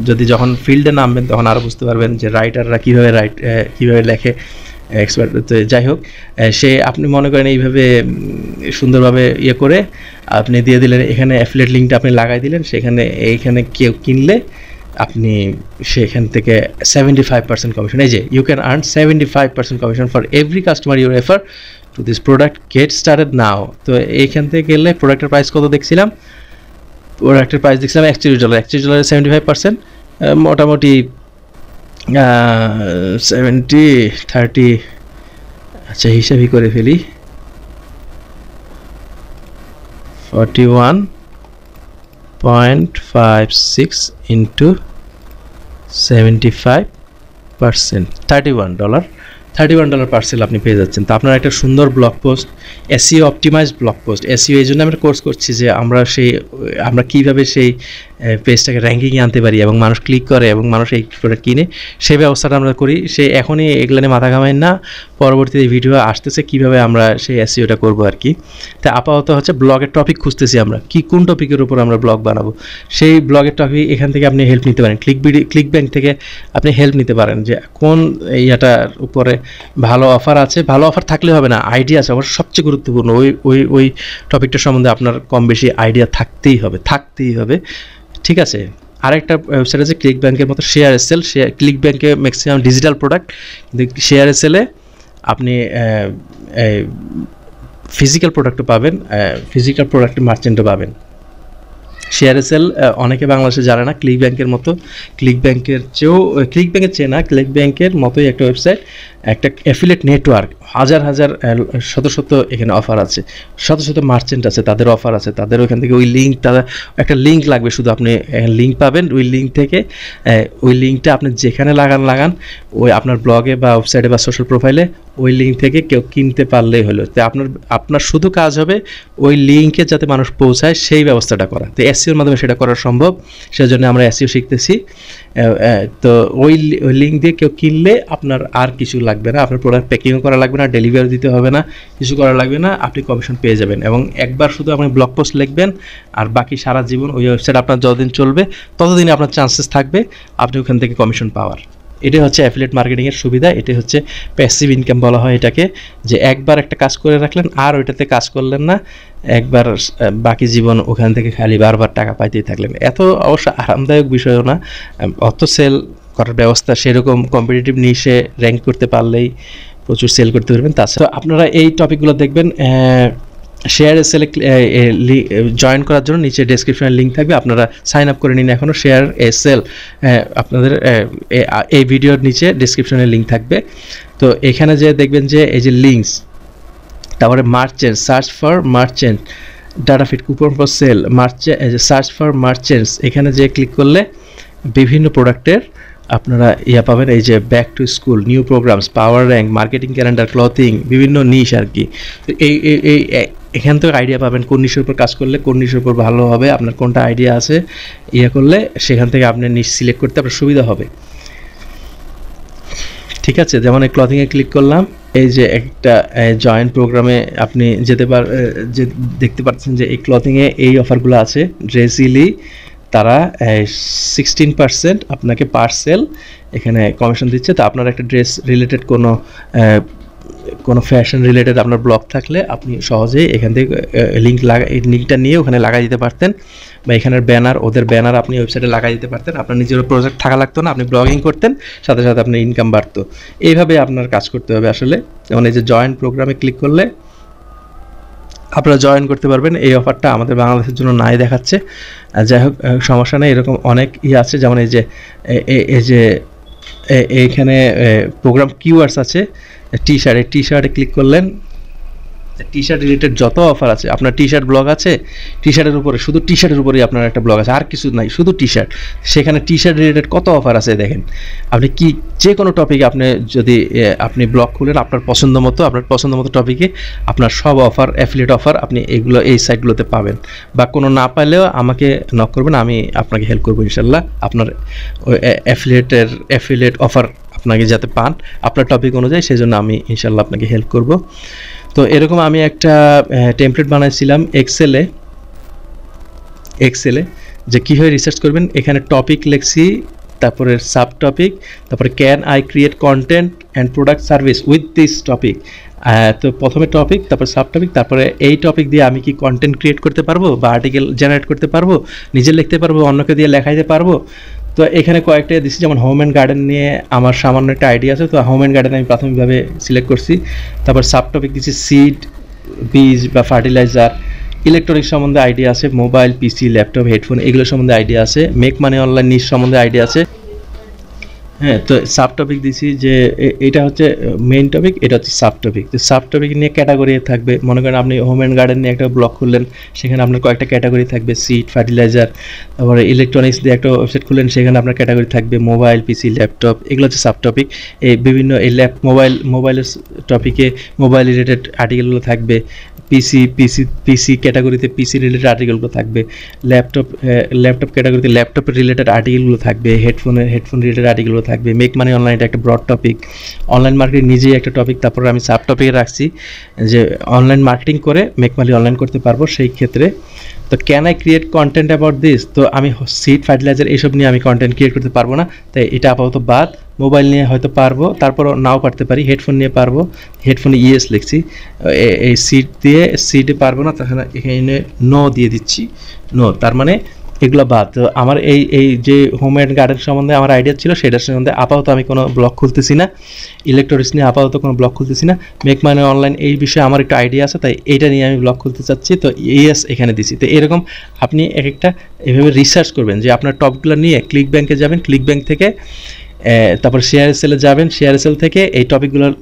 যদি যখন ফিল্ডে নামবেন তখন আরও বুঝতে পারবেন যে রাইটাররা কীভাবে রাইট কীভাবে লেখে এক্সপার্ট তো যাই হোক সে আপনি মনে করেন এইভাবে সুন্দরভাবে ইয়ে করে আপনি দিয়ে দিলেন এখানে অ্যাফিলেট লিঙ্কটা আপনি লাগাই দিলেন সেখানে এইখানে কেউ কিনলে আপনি সেখান থেকে সেভেন্টি ফাইভ পার্সেন্ট কমিশন এই যে you can earn seventy five percent commission for every customer you refer to this product get started now তো এইখান থেকে গেলে প্রোডাক্টের প্রাইস কত দেখছিলাম প্রোডাক্টের প্রাইস দেখছিলাম একচল্লিশ ডলার একচল্লিশ ডলারের সেভেন্টি ফাইভ পার্সেন্ট মোটামুটি সেভেন্টি থার্টি আচ্ছা হিসাবই করে ফেলি forty one point five six into seventy five percent thirty one dollar thirty one dollar per sale আপনি পেয়ে যাচ্ছেন তো আপনার একটা সুন্দর blog post SEO optimized blog post SEO এই জন্য আমরা কোর্স করছি যে আমরা সেই আমরা কীভাবে সেই পেজটাকে র্যাঙ্কিংয়ে আনতে পারি এবং মানুষ ক্লিক করে এবং মানুষ এই প্রোডাক্ট কিনে সে ব্যবস্থাটা আমরা করি সে এখনই এগুলো নিয়ে মাথা ঘামায় না পরবর্তীতে ভিডিও আসতেছে কিভাবে আমরা সেই এসিওটা করব আর কি তা আপাতত হচ্ছে ব্লগের টপিক খুঁজতেছি আমরা কি কোন টপিকের উপর আমরা ব্লগ বানাবো সেই ব্লগের টপিক এখান থেকে আপনি হেল্প নিতে পারেন ক্লিক বিডি ক্লিক ব্যাংক থেকে আপনি হেল্প নিতে পারেন যে কোন ইয়েটার উপরে ভালো অফার আছে ভালো অফার থাকলে হবে না আইডিয়া আছে আমার সবচেয়ে গুরুত্বপূর্ণ ওই ওই ওই টপিকটা সম্বন্ধে আপনার কম বেশি আইডিয়া থাকতেই হবে থাকতেই হবে ঠিক আছে আরেকটা ওয়েবসাইট আছে ক্লিক ব্যাংকের মতো শেয়ার এসেল শেয়ার ক্লিক ব্যাংকে ম্যাক্সিমাম ডিজিটাল প্রোডাক্ট কিন্তু শেয়ার এসেলে আপনি ফিজিক্যাল প্রোডাক্টও পাবেন ফিজিক্যাল প্রোডাক্টের মার্চেন্টও পাবেন শেয়ার সেল অনেকে বাংলাদেশে জানে না ক্লিক ব্যাংকের মতো ক্লিক ব্যাংকের চেয়েও ক্লিক ব্যাংকের চেয়ে না ক্লিক ব্যাংকের মতোই একটা ওয়েবসাইট একটা অ্যাফিলেট নেটওয়ার্ক হাজার হাজার শত শত এখানে অফার আছে শত শত মার্চেন্ট আছে তাদের অফার আছে তাদের ওখান থেকে ওই লিঙ্ক তারা একটা লিঙ্ক লাগবে শুধু আপনি লিঙ্ক পাবেন ওই লিঙ্ক থেকে ওই লিঙ্কটা আপনি যেখানে লাগান লাগান ওই আপনার ব্লগে বা ওয়েবসাইটে বা সোশ্যাল প্রোফাইলে ওই লিঙ্ক থেকে কেউ কিনতে পারলেই হলো তো আপনার আপনার শুধু কাজ হবে ওই লিঙ্কে যাতে মানুষ পৌঁছায় সেই ব্যবস্থাটা করা তো এস এসিওর মাধ্যমে সেটা করা সম্ভব সেজন্য আমরা এসিও শিখতেছি তো ওই লিঙ্ক দিয়ে কেউ কিনলে আপনার আর কিছু লাগবে না আপনার প্রোডাক্ট প্যাকিংও করা লাগবে না ডেলিভারি দিতে হবে না কিছু করা লাগবে না আপনি কমিশন পেয়ে যাবেন এবং একবার শুধু আপনি ব্লগ পোস্ট লিখবেন আর বাকি সারা জীবন ওই ওয়েবসাইট আপনার যতদিন চলবে ততদিন আপনার চান্সেস থাকবে আপনি ওখান থেকে কমিশন পাওয়ার এটা হচ্ছে অ্যাফিলেট মার্কেটিংয়ের সুবিধা এটা হচ্ছে প্যাসিভ ইনকাম বলা হয় এটাকে যে একবার একটা কাজ করে রাখলেন আর ওইটাতে কাজ করলেন না একবার বাকি জীবন ওখান থেকে খালি বারবার টাকা পাইতেই থাকলেন এত অবশ্য আরামদায়ক বিষয়ও না অত সেল করার ব্যবস্থা সেরকম কম্পিটিটিভ নিশে র্যাঙ্ক করতে পারলেই প্রচুর সেল করতে পারবেন তাছাড়া আপনারা এই টপিকগুলো দেখবেন শেয়ার সেলেক্ট জয়েন করার জন্য নিচে ডেসক্রিপশনে লিঙ্ক থাকবে আপনারা সাইন আপ করে নিন এখনও শেয়ার এ সেল আপনাদের এই ভিডিওর নিচে ডেসক্রিপশনে লিঙ্ক থাকবে তো এখানে যে দেখবেন যে এই যে লিঙ্কস তারপরে merchant search for merchant data feed coupon for sale merchant search for merchants এখানে যে ক্লিক করলে বিভিন্ন প্রোডাক্টের আপনারা ইয়া পাবেন এই যে back to school new programs power rank marketing calendar clothing বিভিন্ন নিশ আর কি তো এই এখান থেকে আইডিয়া পাবেন কোন নিশোর উপর কাজ করলে কোন নিশোর উপর ভালো হবে আপনার কোনটা আইডিয়া আছে ইয়ে করলে সেখান থেকে আপনি নিশ সিলেক্ট করতে আপনার সুবিধা হবে ঠিক আছে যেমন এই ক্লথিংয়ে ক্লিক করলাম এই যে একটা জয়েন্ট প্রোগ্রামে আপনি যেতে পার যে দেখতে পাচ্ছেন যে এই ক্লথিংয়ে এই অফারগুলো আছে ড্রেসিলি তারা সিক্সটিন পার্সেন্ট আপনাকে পার্সেল এখানে কমিশন দিচ্ছে তা আপনার একটা ড্রেস রিলেটেড কোনো কোনো ফ্যাশন রিলেটেড আপনার ব্লগ থাকলে আপনি সহজেই এখান থেকে লিঙ্ক লাগা এই লিঙ্কটা নিয়ে ওখানে লাগাই দিতে পারতেন বা এখানের ব্যানার ওদের ব্যানার আপনি ওয়েবসাইটে লাগাই দিতে পারতেন আপনার নিজের প্রজেক্ট থাকা লাগতো না আপনি ব্লগিং করতেন সাথে সাথে আপনার ইনকাম বাড়তো এইভাবে আপনার কাজ করতে হবে আসলে যেমন এই যে জয়েন্ট প্রোগ্রামে ক্লিক করলে আপনারা জয়েন করতে পারবেন এই অফারটা আমাদের বাংলাদেশের জন্য নাই দেখাচ্ছে যাই হোক সমস্যা নেই এরকম অনেক ইয়ে আছে যেমন এই যে এই যে এইখানে প্রোগ্রাম কিউয়ার্স আছে টি শার্ট টি শার্টে ক্লিক করলেন টি শার্ট রিলেটেড যত অফার আছে আপনার টি শার্ট ব্লগ আছে টি শার্টের উপরে শুধু টি শার্টের উপরেই আপনার একটা ব্লগ আছে আর কিছু নাই শুধু টি শার্ট সেখানে টি শার্ট রিলেটেড কত অফার আছে দেখেন আপনি কি যে কোনো টপিকে আপনি যদি আপনি ব্লগ খুলেন আপনার পছন্দ মতো আপনার পছন্দ মতো টপিকে আপনার সব অফার অ্যাফিলেট অফার আপনি এগুলো এই সাইটগুলোতে পাবেন বা কোনো না পাইলেও আমাকে নক করবেন আমি আপনাকে হেল্প করবো ইনশাল্লাহ আপনার অ্যাফিলেটের অ্যাফিলেট অফার আপনাকে যাতে পান আপনার টপিক অনুযায়ী সেজন্য আমি ইনশাল্লাহ আপনাকে হেল্প করব তো এরকম আমি একটা টেমপ্লেট বানাইছিলাম এক্সেলে এক্সেলে যে কীভাবে রিসার্চ করবেন এখানে টপিক লেখছি তারপরে সাব টপিক তারপরে can I create content and product service with this topic তো প্রথমে টপিক তারপরে সাব টপিক তারপরে এই টপিক দিয়ে আমি কি কন্টেন্ট ক্রিয়েট করতে পারবো বা আর্টিকেল জেনারেট করতে পারবো নিজে লিখতে পারবো অন্যকে দিয়ে লেখাইতে পারবো তো এখানে কয়েকটা দিচ্ছি যেমন হোম অ্যান্ড গার্ডেন নিয়ে আমার সামান্য একটা আইডিয়া আছে তো হোম অ্যান্ড গার্ডেন আমি প্রাথমিকভাবে সিলেক্ট করছি তারপর সাব টপিক দিচ্ছি সিড বীজ বা ফার্টিলাইজার ইলেকট্রনিক্স সম্বন্ধে আইডিয়া আছে মোবাইল পিসি ল্যাপটপ হেডফোন এগুলো সম্বন্ধে আইডিয়া আছে মেক মানে অনলাইন নিজ সম্বন্ধে আইডিয়া আছে হ্যাঁ তো সাব টপিক দিছি যে এটা হচ্ছে মেইন টপিক এটা হচ্ছে সাব টপিক তো সাব টপিক নিয়ে ক্যাটাগরি থাকবে মনে করেন আপনি হোম অ্যান্ড গার্ডেন নিয়ে একটা ব্লগ খুললেন সেখানে আপনার কয়েকটা ক্যাটাগরি থাকবে সিট ফার্টিলাইজার তারপরে ইলেকট্রনিক্স দিয়ে একটা ওয়েবসাইট খুললেন সেখানে আপনার ক্যাটাগরি থাকবে মোবাইল পিসি ল্যাপটপ এগুলো হচ্ছে সাব টপিক এই বিভিন্ন এই ল্যাপ মোবাইল মোবাইলের টপিকে মোবাইল রিলেটেড আর্টিকেলগুলো থাকবে পিসি পিসি পিসি ক্যাটাগরিতে পিসি রিলেটেড আর্টিকেলগুলো থাকবে ল্যাপটপ ল্যাপটপ ক্যাটাগরিতে ল্যাপটপ রিলেটেড আর্টিকেলগুলো থাকবে হেডফোনের হেডফোন রিলেটেড আর্টিকেলগুলো থাকবে থাকবে মেক মানি অনলাইন এটা একটা ব্রড টপিক অনলাইন মার্কেটিং নিজেই একটা টপিক তারপরে আমি সাব টপিকে রাখছি যে অনলাইন মার্কেটিং করে মেক মানি অনলাইন করতে পারবো সেই ক্ষেত্রে তো can I create content about this তো আমি সিড ফার্টিলাইজার এইসব নিয়ে আমি কন্টেন্ট ক্রিয়েট করতে পারবো না তাই এটা আপাতত বাদ মোবাইল নিয়ে হয়তো পারবো তারপর নাও পারতে পারি হেডফোন নিয়ে পারবো হেডফোনে ইয়েস e লিখছি এই সিট দিয়ে সিটে পারবো না তাহলে মানে এখানে নো দিয়ে দিচ্ছি নো তার মানে এগুলো বাদ আমার এই এই যে হোম অ্যান্ড গার্ডেন সম্বন্ধে আমার আইডিয়া ছিল সেটার সম্বন্ধে আপাতত আমি কোনো ব্লগ খুলতেছি না ইলেকট্রনিক্স নিয়ে আপাতত কোনো ব্লগ খুলতেছি না মেক মানে অনলাইন এই বিষয়ে আমার একটু আইডিয়া আছে তাই এইটা নিয়ে আমি ব্লগ খুলতে চাচ্ছি তো ইয়েস এখানে দিছি তো এরকম আপনি এক একটা এভাবে রিসার্চ করবেন যে আপনার টপগুলো নিয়ে ক্লিক ব্যাংকে যাবেন ক্লিক ব্যাংক থেকে তারপর শেয়ার সেলে যাবেন শেয়ার সেল থেকে এই টপিকগুলোর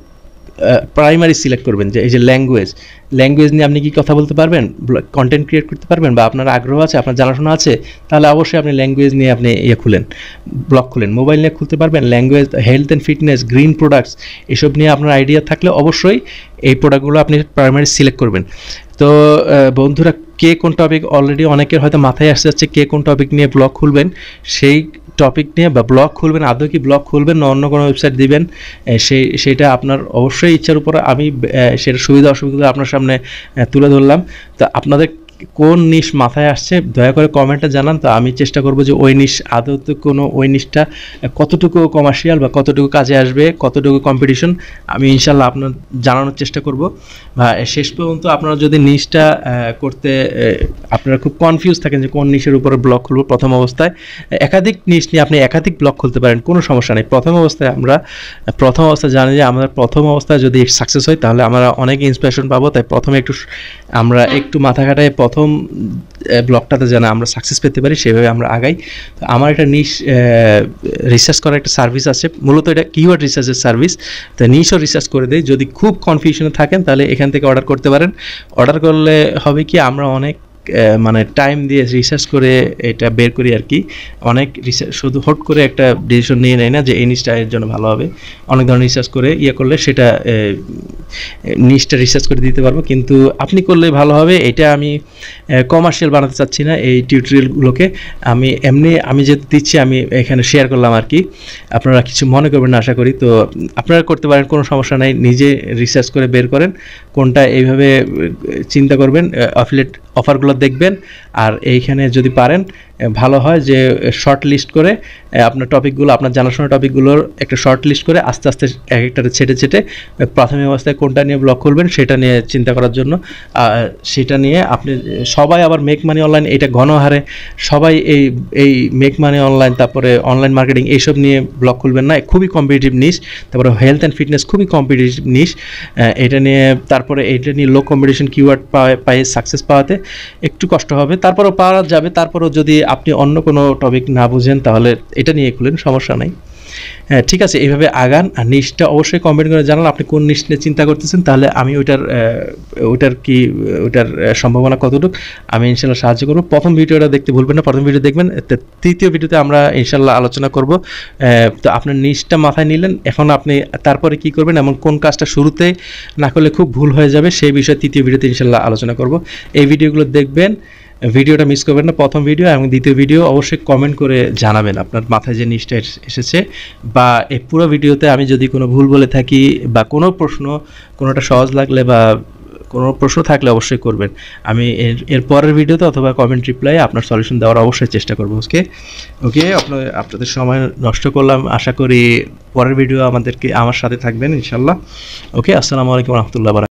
প্রাইমারি সিলেক্ট করবেন যে এই যে ল্যাঙ্গুয়েজ ল্যাঙ্গুয়েজ নিয়ে আপনি কি কথা বলতে পারবেন কন্টেন্ট ক্রিয়েট করতে পারবেন বা আপনার আগ্রহ আছে আপনার জানাশোনা আছে তাহলে অবশ্যই আপনি ল্যাঙ্গুয়েজ নিয়ে আপনি ইয়ে খুলেন ব্লগ খুলেন মোবাইল নিয়ে খুলতে পারবেন language health and fitness green products এসব নিয়ে আপনার আইডিয়া থাকলে অবশ্যই এই প্রোডাক্টগুলো আপনি প্রাইমারি সিলেক্ট করবেন তো বন্ধুরা কে কোন টপিক অলরেডি অনেকের হয়তো মাথায় আসতে যাচ্ছে কে কোন টপিক নিয়ে ব্লগ খুলবেন সেই টপিক নিয়ে বা ব্লগ খুলবেন আদৌ কি ব্লগ খুলবেন না অন্য কোনো ওয়েবসাইট দিবেন সেই সেটা আপনার অবশ্যই ইচ্ছার উপর আমি সেটা সুবিধা অসুবিধা আপনার সামনে তুলে ধরলাম তো আপনাদের কোন নিশ মাথায় আসছে দয়া করে কমেন্টে জানান তো আমি চেষ্টা করব যে ওই নিশ তো কোনো ওই নিশটা কতটুকু কমার্শিয়াল বা কতটুকু কাজে আসবে কতটুকু কম্পিটিশন আমি ইনশাল্লাহ আপনার জানানোর চেষ্টা করব শেষ পর্যন্ত আপনারা যদি নিশটা করতে আপনারা খুব কনফিউজ থাকেন যে কোন নিশের উপরে ব্লক খুলবো প্রথম অবস্থায় একাধিক নিশ নিয়ে আপনি একাধিক ব্লক খুলতে পারেন কোনো সমস্যা নেই প্রথম অবস্থায় আমরা প্রথম অবস্থায় জানি যে আমরা প্রথম অবস্থায় যদি সাকসেস হয় তাহলে আমরা অনেক ইন্সপিরেশন পাবো তাই প্রথমে একটু আমরা একটু মাথা খাটায় প্রথম ব্লগটাতে যেন আমরা সাকসেস পেতে পারি সেভাবে আমরা আগাই তো আমার একটা নিশ রিসার্চ করার একটা সার্ভিস আছে মূলত এটা কিওয়ার্ড রিসার্চের সার্ভিস তো নিশও রিসার্চ করে দেয় যদি খুব কনফিউশনে থাকেন তাহলে এখান থেকে অর্ডার করতে পারেন অর্ডার করলে হবে কি আমরা অনেক মানে টাইম দিয়ে রিসার্চ করে এটা বের করি আর কি অনেক রিসার্চ শুধু হট করে একটা ডিসিশন নিয়ে নেয় না যে এই নিচটা এর জন্য ভালো হবে অনেক ধরনের রিসার্চ করে ইয়ে করলে সেটা নিচটা রিসার্চ করে দিতে পারবো কিন্তু আপনি করলে ভালো হবে এটা আমি কমার্শিয়াল বানাতে চাচ্ছি না এই টিউটোরিয়ালগুলোকে আমি এমনি আমি যেহেতু দিচ্ছি আমি এখানে শেয়ার করলাম আর কি আপনারা কিছু মনে করবেন না আশা করি তো আপনারা করতে পারেন কোনো সমস্যা নাই নিজে রিসার্চ করে বের করেন কোনটা এইভাবে চিন্তা করবেন অফিলেট অফারগুলো দেখবেন আর এইখানে যদি পারেন ভালো হয় যে শর্ট লিস্ট করে আপনার টপিকগুলো আপনার জানাশোনা টপিকগুলোর একটা শর্ট লিস্ট করে আস্তে আস্তে এক একটা ছেটে ছেটে প্রাথমিক অবস্থায় কোনটা নিয়ে ব্লগ করবেন সেটা নিয়ে চিন্তা করার জন্য সেটা নিয়ে আপনি সবাই আবার মেক মানি অনলাইন এটা গণহারে সবাই এই এই মেক মানি অনলাইন তারপরে অনলাইন মার্কেটিং এইসব নিয়ে ব্লগ খুলবেন না খুবই কম্পিটিটিভ নিস তারপরে হেলথ অ্যান্ড ফিটনেস খুবই কম্পিটিটিভ নিস এটা নিয়ে তারপরে এটা নিয়ে লো কম্পিটিশন কিওয়ার্ড পায় পায়ে সাকসেস পাওয়াতে একটু কষ্ট হবে তারপরেও পাওয়া যাবে তারপরেও যদি আপনি অন্য কোনো টপিক না বুঝেন তাহলে এটা নিয়ে খুলেন সমস্যা নাই হ্যাঁ ঠিক আছে এইভাবে আগান আর নিশটা অবশ্যই কমেন্ট করে জানান আপনি কোন নিশ নিয়ে চিন্তা করতেছেন তাহলে আমি ওইটার ওইটার কি ওইটার সম্ভাবনা কতটুকু আমি ইনশাল্লাহ সাহায্য করবো প্রথম ভিডিওটা দেখতে ভুলবেন না প্রথম ভিডিও দেখবেন তৃতীয় ভিডিওতে আমরা ইনশাল্লাহ আলোচনা করব তো আপনার নিশটা মাথায় নিলেন এখন আপনি তারপরে কি করবেন এবং কোন কাজটা শুরুতে না করলে খুব ভুল হয়ে যাবে সেই বিষয়ে তৃতীয় ভিডিওতে ইনশাল্লাহ আলোচনা করব এই ভিডিওগুলো দেখবেন ভিডিওটা মিস করবেন না প্রথম ভিডিও এবং দ্বিতীয় ভিডিও অবশ্যই কমেন্ট করে জানাবেন আপনার মাথায় যে নিউজটা এসেছে বা এই পুরো ভিডিওতে আমি যদি কোনো ভুল বলে থাকি বা কোনো প্রশ্ন কোনোটা সহজ লাগলে বা কোনো প্রশ্ন থাকলে অবশ্যই করবেন আমি এর এর পরের ভিডিওতে অথবা কমেন্ট রিপ্লাই আপনার সলিউশন দেওয়ার অবশ্যই চেষ্টা করবো ওকে ওকে আপনার আপনাদের সময় নষ্ট করলাম আশা করি পরের ভিডিও আমাদেরকে আমার সাথে থাকবেন ইনশাল্লাহ ওকে আসসালামু আলাইকুম রহমতুল্লাহ